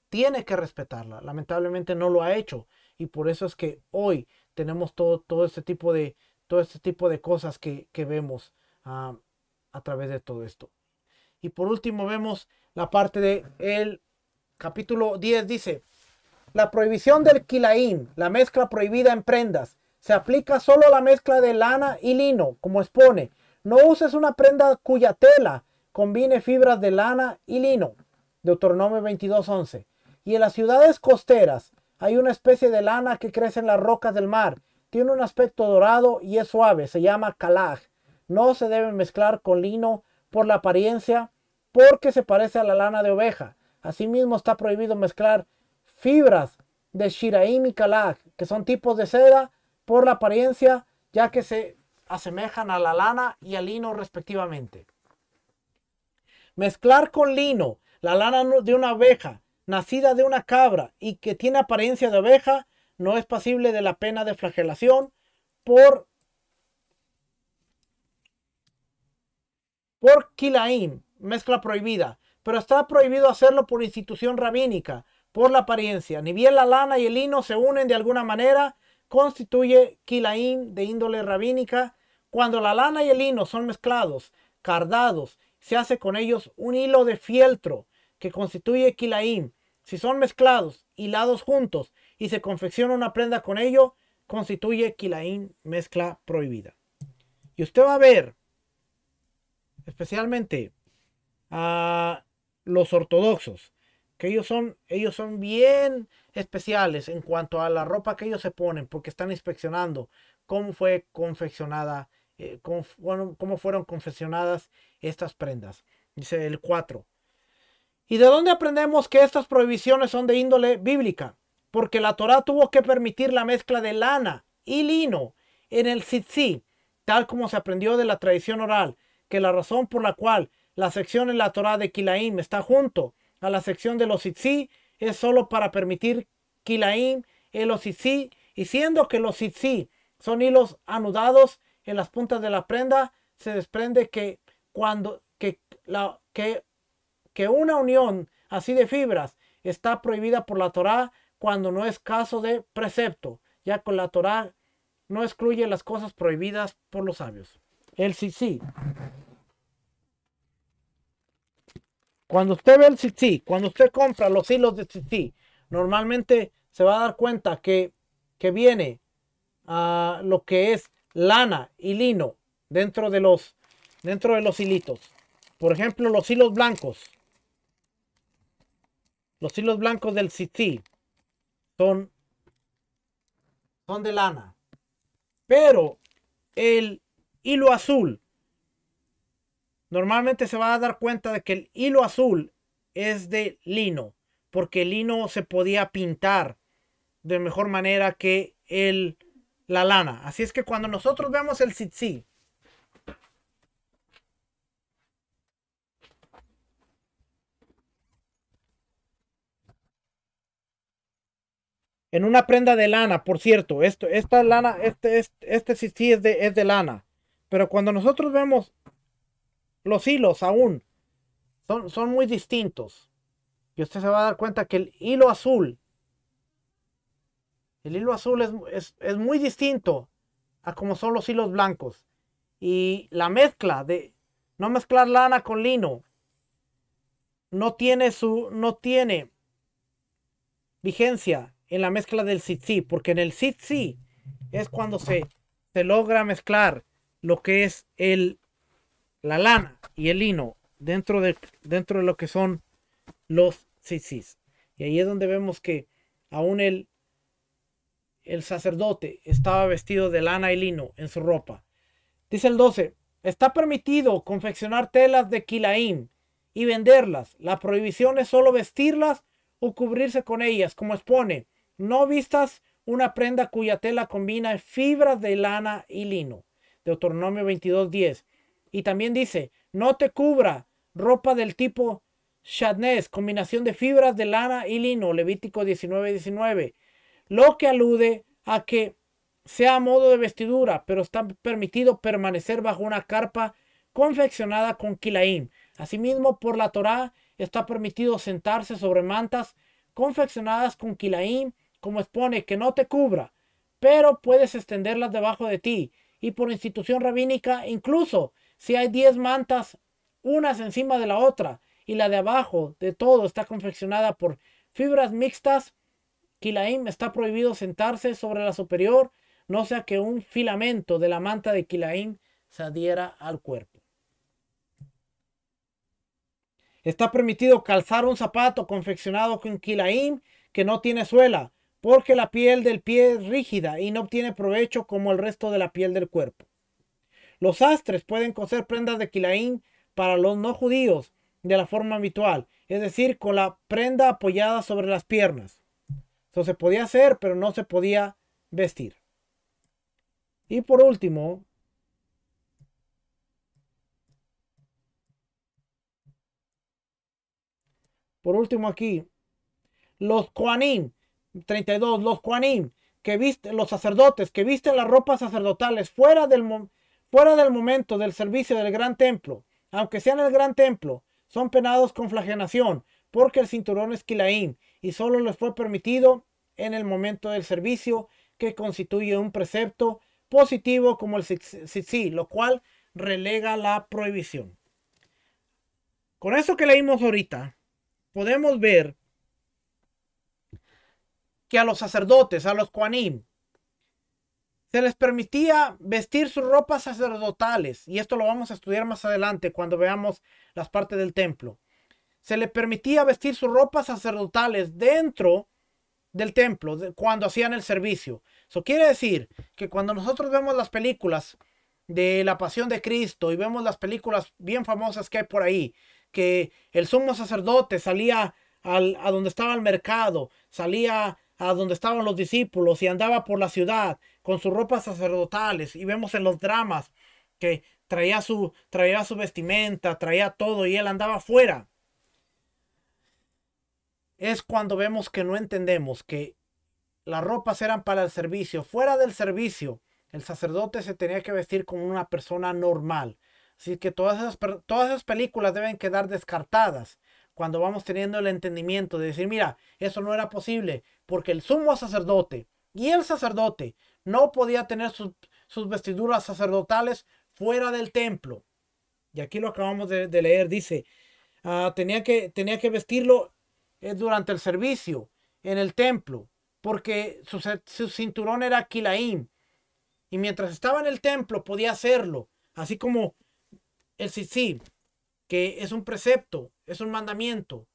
tiene que respetarla. Lamentablemente no lo ha hecho y por eso es que hoy tenemos todo, todo este tipo de todo este tipo de cosas que, vemos ah, a través de todo esto. Y por último vemos la parte de capítulo 10 dice, la prohibición del quilaín, la mezcla prohibida en prendas, se aplica solo la mezcla de lana y lino, como expone. No uses una prenda cuya tela combine fibras de lana y lino. Deuteronomio 22:11. Y en las ciudades costeras hay una especie de lana que crece en las rocas del mar. Tiene un aspecto dorado y es suave. Se llama calaj. No se debe mezclar con lino por la apariencia, porque se parece a la lana de oveja. Asimismo está prohibido mezclar fibras de shiraim y calaj, que son tipos de seda por la apariencia, ya que se asemejan a la lana y al lino respectivamente. Mezclar con lino la lana de una abeja nacida de una cabra y que tiene apariencia de oveja no es pasible de la pena de flagelación por por Kilaim, mezcla prohibida, pero está prohibido hacerlo por institución rabínica, por la apariencia. Ni bien la lana y el lino se unen de alguna manera, constituye quilaín de índole rabínica cuando la lana y el lino son mezclados, cardados, se hace con ellos un hilo de fieltro que constituye quilaín. Si son mezclados, hilados juntos y se confecciona una prenda con ello, constituye quilaín mezcla prohibida. Y usted va a ver, especialmente a los ortodoxos, que ellos son, ellos son bien especiales en cuanto a la ropa que ellos se ponen, porque están inspeccionando cómo fue confeccionada, eh, cómo, fueron confeccionadas estas prendas. Dice el 4. ¿Y de dónde aprendemos que estas prohibiciones son de índole bíblica? Porque la Torá tuvo que permitir la mezcla de lana y lino en el tzitzí, tal como se aprendió de la tradición oral, que la razón por la cual la sección en la Torá de Kilaim está junto a la sección de los tzitzit es solo para permitir Kilaim en los y siendo que los tzitzit son hilos anudados en las puntas de la prenda, se desprende que cuando que, la, que, que una unión así de fibras está prohibida por la Torá cuando no es caso de precepto, ya que la Torá no excluye las cosas prohibidas por los sabios. El sí cuando usted ve el CC, cuando usted compra los hilos de CC, normalmente se va a dar cuenta que, viene a ah, lo que es lana y lino dentro de, los, dentro de los hilitos. Por ejemplo, los hilos blancos. Los hilos blancos del CC son, son de lana. Pero el hilo azul Normalmente se va a dar cuenta de que el hilo azul es de lino, porque el lino se podía pintar de mejor manera que el, la lana. Así es que cuando nosotros vemos el sitzi en una prenda de lana, por cierto, esto, esta lana, este, este, este es es de lana. Pero cuando nosotros vemos los hilos aún son, son muy distintos. Y usted se va a dar cuenta que el hilo azul, el hilo azul es, muy distinto a como son los hilos blancos. Y la mezcla de no mezclar lana con lino no tiene su, no tiene vigencia en la mezcla del sitzi porque en el sitzi es cuando se, se logra mezclar lo que es el la lana y el lino dentro de, dentro de lo que son los sisis Y ahí es donde vemos que aún el, el sacerdote estaba vestido de lana y lino en su ropa. Dice el 12, está permitido confeccionar telas de quilaín y venderlas. La prohibición es solo vestirlas o cubrirse con ellas, como expone. No vistas una prenda cuya tela combina fibras de lana y lino. Deuteronomio 22.10. Y también dice, no te cubra ropa del tipo shadnez, combinación de fibras de lana y lino, Levítico 19, 19, lo que alude a que sea a modo de vestidura, pero está permitido permanecer bajo una carpa confeccionada con quilaim. Asimismo, por la Torá está permitido sentarse sobre mantas confeccionadas con quilaim, como expone, que no te cubra, pero puedes extenderlas debajo de ti. Y por institución rabínica, incluso si hay 10 mantas, unas encima de la otra, y la de abajo de todo está confeccionada por fibras mixtas, kilaim está prohibido sentarse sobre la superior, no sea que un filamento de la manta de kilaim se adhiera al cuerpo. Está permitido calzar un zapato confeccionado con kilaim que no tiene suela, porque la piel del pie es rígida y no obtiene provecho como el resto de la piel del cuerpo. Los sastres pueden coser prendas de quilaín para los no judíos de la forma habitual, es decir, con la prenda apoyada sobre las piernas. Eso se podía hacer, pero no se podía vestir. Y por último, por último aquí, los Koanim, 32, los Koanim, que visten, los sacerdotes que visten las ropas sacerdotales fuera del, fuera del momento del servicio del gran templo, aunque sea en el gran templo, son penados con flagelación, porque el cinturón es quilaín y solo les fue permitido en el momento del servicio, que constituye un precepto positivo como el sí, lo cual relega la prohibición. Con eso que leímos ahorita, podemos ver que a los sacerdotes, a los Kuanim, se les permitía vestir sus ropas sacerdotales, y esto lo vamos a estudiar más adelante cuando veamos las partes del templo. Se les permitía vestir sus ropas sacerdotales dentro del templo cuando hacían el servicio. Eso quiere decir que cuando nosotros vemos las películas de la Pasión de Cristo y vemos las películas bien famosas que hay por ahí, que el sumo sacerdote salía al, a donde estaba el mercado, salía a donde estaban los discípulos y andaba por la ciudad con sus ropas sacerdotales y vemos en los dramas que traía su, traía su vestimenta, traía todo y él andaba fuera. Es cuando vemos que no entendemos que las ropas eran para el servicio. Fuera del servicio, el sacerdote se tenía que vestir como una persona normal. Así que todas esas, todas esas películas deben quedar descartadas cuando vamos teniendo el entendimiento de decir, mira, eso no era posible, porque el sumo sacerdote y el sacerdote no podía tener sus, vestiduras sacerdotales fuera del templo. Y aquí lo acabamos de, leer, dice, ah, tenía, que, tenía que vestirlo eh, durante el servicio en el templo, porque su, cinturón era Kilaim. Y mientras estaba en el templo podía hacerlo, así como el sí que es un precepto es un mandamiento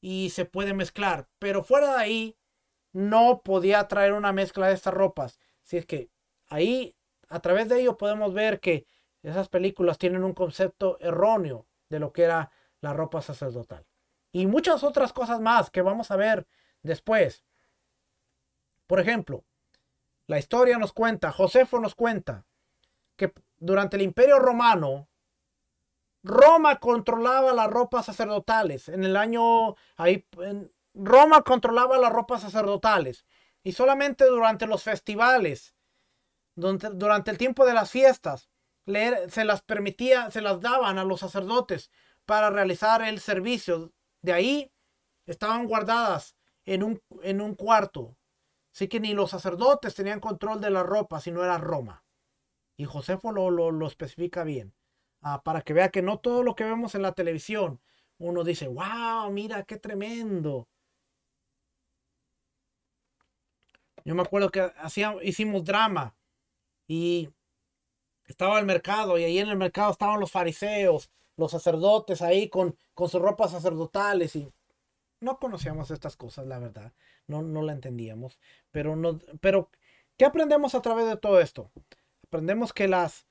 y se puede mezclar. Pero fuera de ahí, no podía traer una mezcla de estas ropas. Así es que ahí, a través de ello, podemos ver que esas películas tienen un concepto erróneo de lo que era la ropa sacerdotal. Y muchas otras cosas más que vamos a ver después. Por ejemplo, la historia nos cuenta, Josefo nos cuenta que durante el Imperio Romano, Roma controlaba las ropas sacerdotales. En el año, ahí, en, Roma controlaba las ropas sacerdotales. Y solamente durante los festivales, durante, el tiempo de las fiestas, se las permitía, se las daban a los sacerdotes para realizar el servicio. De ahí estaban guardadas en un, en un cuarto. Así que ni los sacerdotes tenían control de la ropa si no era Roma. Y Josefo lo, lo especifica bien. Ah, para que vea que no todo lo que vemos en la televisión, uno dice, wow, mira, qué tremendo. Yo me acuerdo que hacía, hicimos drama y estaba el mercado y ahí en el mercado estaban los fariseos, los sacerdotes ahí con, con sus ropas sacerdotales y no conocíamos estas cosas, la verdad, no, no la entendíamos, pero, no, pero ¿qué aprendemos a través de todo esto? Aprendemos que las,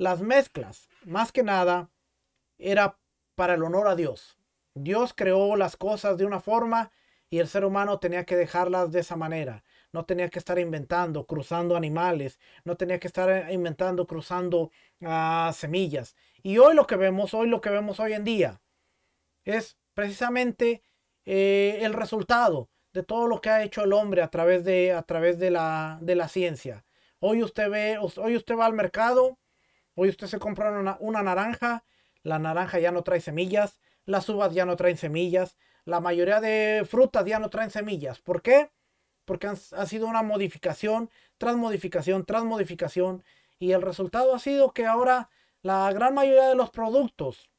las mezclas, más que nada, era para el honor a Dios. Dios creó las cosas de una forma y el ser humano tenía que dejarlas de esa manera. No tenía que estar inventando, cruzando animales, no tenía que estar eh, inventando, cruzando ah, semillas. Y hoy lo que vemos, hoy lo que vemos hoy en día, es precisamente eh, el resultado de todo lo que ha hecho el hombre a través de, a través de, la, de la ciencia. Hoy usted, ve, hoy usted va al mercado Hoy usted se compra una, naranja, la naranja ya no trae semillas, las uvas ya no traen semillas, la mayoría de frutas ya no traen semillas. ¿Por qué? Porque ha sido una modificación tras modificación tras modificación y el resultado ha sido que ahora la gran mayoría de los productos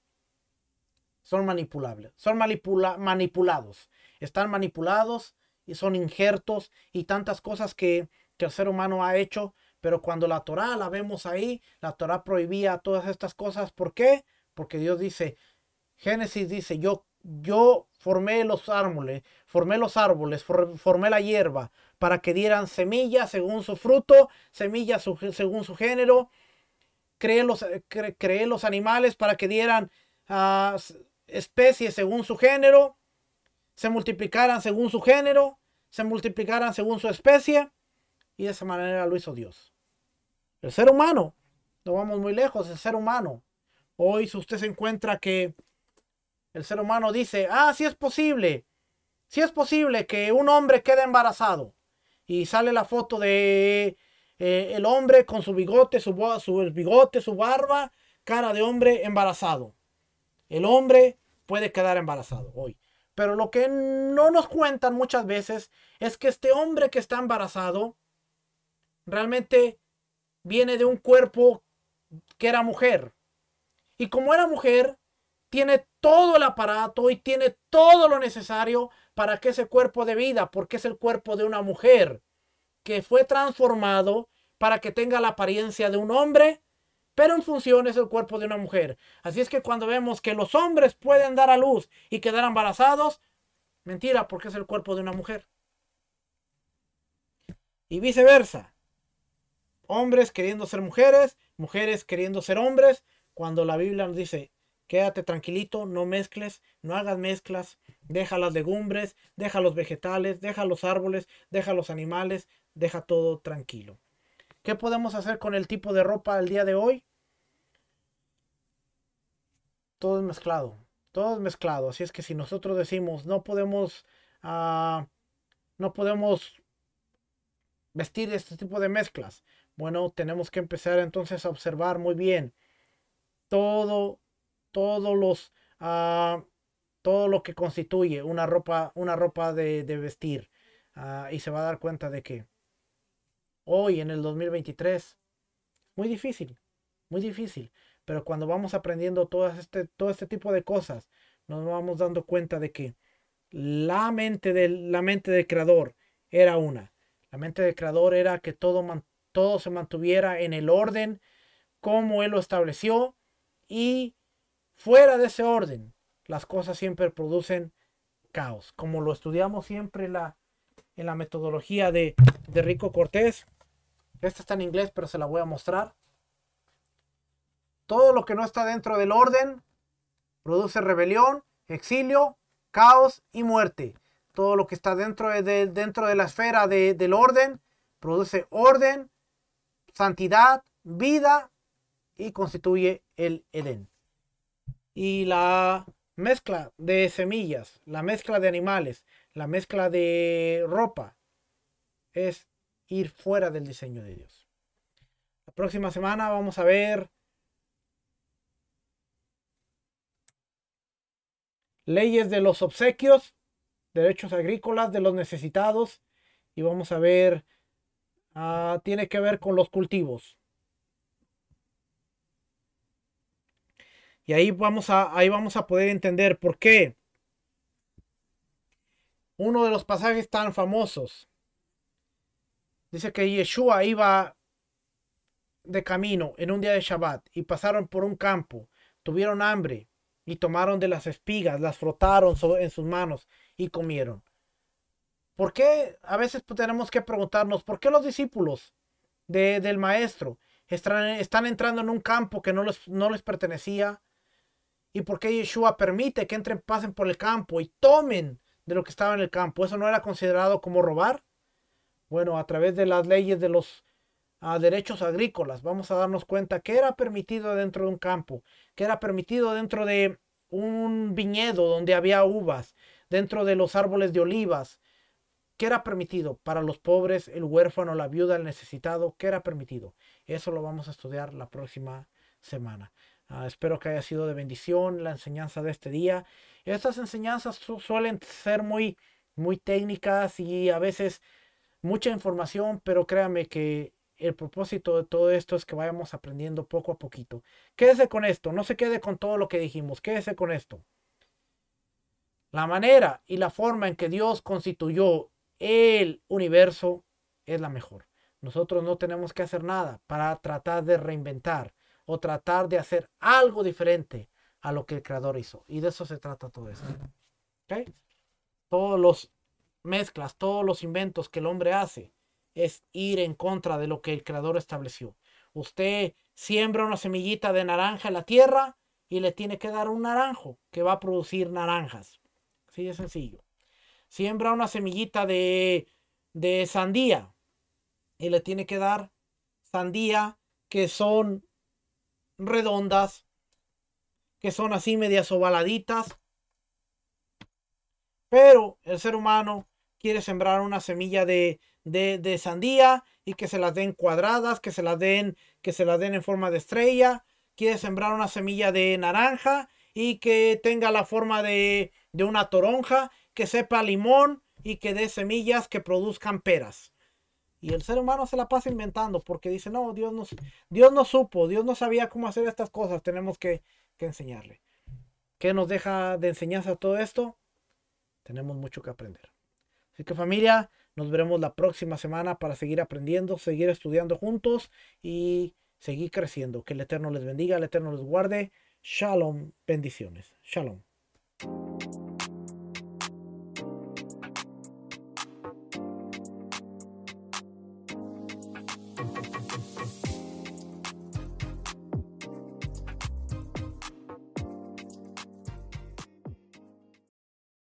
son manipulables, son manipulados, están manipulados y son injertos y tantas cosas que, que el ser humano ha hecho pero cuando la Torá la vemos ahí, la Torá prohibía todas estas cosas. ¿Por qué? Porque Dios dice, Génesis dice, yo, yo formé los árboles, formé los árboles, formé la hierba para que dieran semillas según su fruto, semillas según su género. Creé los, los animales para que dieran ah, especies según su género, se multiplicaran según su género, se multiplicaran según su especie. Y de esa manera lo hizo Dios. El ser humano, no vamos muy lejos, el ser humano. Hoy si usted se encuentra que el ser humano dice, ah, sí es posible, sí es posible que un hombre quede embarazado. Y sale la foto de eh, el hombre con su bigote, su, su bigote, su barba, cara de hombre embarazado. El hombre puede quedar embarazado hoy. Pero lo que no nos cuentan muchas veces es que este hombre que está embarazado realmente viene de un cuerpo que era mujer. Y como era mujer, tiene todo el aparato y tiene todo lo necesario para que ese cuerpo de vida, porque es el cuerpo de una mujer, que fue transformado para que tenga la apariencia de un hombre, pero en función es el cuerpo de una mujer. Así es que cuando vemos que los hombres pueden dar a luz y quedar embarazados, mentira, porque es el cuerpo de una mujer. Y viceversa hombres queriendo ser mujeres, mujeres queriendo ser hombres, cuando la Biblia nos dice, quédate tranquilito, no mezcles, no hagas mezclas, deja las legumbres, deja los vegetales, deja los árboles, deja los animales, deja todo tranquilo. ¿Qué podemos hacer con el tipo de ropa al día de hoy? Todo es mezclado, todo es mezclado. Así es que si nosotros decimos no podemos, ah, no podemos vestir este tipo de mezclas, bueno, tenemos que empezar entonces a observar muy bien todo, todos los, ah, todo lo que constituye una ropa, una ropa de, vestir. Ah, y se va a dar cuenta de que hoy en el 2023 muy difícil, muy difícil. Pero cuando vamos aprendiendo todo este, todo este tipo de cosas, nos vamos dando cuenta de que la mente del, la mente del creador era una. La mente del creador era que todo, todo se mantuviera en el orden como él lo estableció y fuera de ese orden las cosas siempre producen caos, como lo estudiamos siempre la, en la metodología de, Rico Cortés. Esta está en inglés, pero se la voy a mostrar. Todo lo que no está dentro del orden produce rebelión, exilio, caos y muerte. Todo lo que está dentro de, dentro de la esfera del orden produce orden, santidad, vida y constituye el Edén. Y la mezcla de semillas, la mezcla de animales, la mezcla de ropa es ir fuera del diseño de Dios. La próxima semana vamos a ver leyes de los obsequios, derechos agrícolas de los necesitados y vamos a ver Ah, tiene que ver con los cultivos. Y ahí vamos, a, ahí vamos a poder entender por qué uno de los pasajes tan famosos dice que Yeshua iba de camino en un día de Shabbat y pasaron por un campo, tuvieron hambre y tomaron de las espigas, las frotaron en sus manos y comieron. ¿Por qué a veces pues, tenemos que preguntarnos, ¿por qué los discípulos del maestro están, entrando en un campo que no les, pertenecía? ¿Y por qué Yeshua permite que entren, pasen por el campo y tomen de lo que estaba en el campo? ¿Eso no era considerado como robar? Bueno, a través de las leyes de los ah, derechos agrícolas, vamos a darnos cuenta que era permitido dentro de un campo, que era permitido dentro de un viñedo donde había uvas, dentro de los árboles de olivas, ¿Qué era permitido? Para los pobres, el huérfano, la viuda, el necesitado, ¿qué era permitido? Eso lo vamos a estudiar la próxima semana. Ah, espero que haya sido de bendición la enseñanza de este día. Estas enseñanzas suelen ser muy, muy técnicas y a veces mucha información, pero créame que el propósito de todo esto es que vayamos aprendiendo poco a poquito. Quédese con esto, no se quede con todo lo que dijimos, quédese con esto. La manera y la forma en que Dios constituyó el universo es la mejor. Nosotros no tenemos que hacer nada para tratar de reinventar o tratar de hacer algo diferente a lo que el creador hizo. Y de eso se trata todo esto. ¿Okay? Todos los mezclas, todos los inventos que el hombre hace es ir en contra de lo que el creador estableció. Usted siembra una semillita de naranja en la tierra y le tiene que dar un naranjo que va a producir naranjas. Así de sencillo siembra una semillita de, de sandía y le tiene que dar sandía que son redondas, que son así medias ovaladitas. Pero el ser humano quiere sembrar una semilla de, de, sandía y que se las den cuadradas, que se las den, que se las den en forma de estrella. Quiere sembrar una semilla de naranja y que tenga la forma de, de una toronja que sepa limón y que dé semillas que produzcan peras. Y el ser humano se la pasa inventando porque dice, no, Dios no, Dios no supo, Dios no sabía cómo hacer estas cosas, tenemos que, que enseñarle. ¿Qué nos deja de enseñanza todo esto? Tenemos mucho que aprender. Así que familia, nos veremos la próxima semana para seguir aprendiendo, seguir estudiando juntos y seguir creciendo. Que el Eterno les bendiga, el Eterno les guarde. Shalom, bendiciones. Shalom.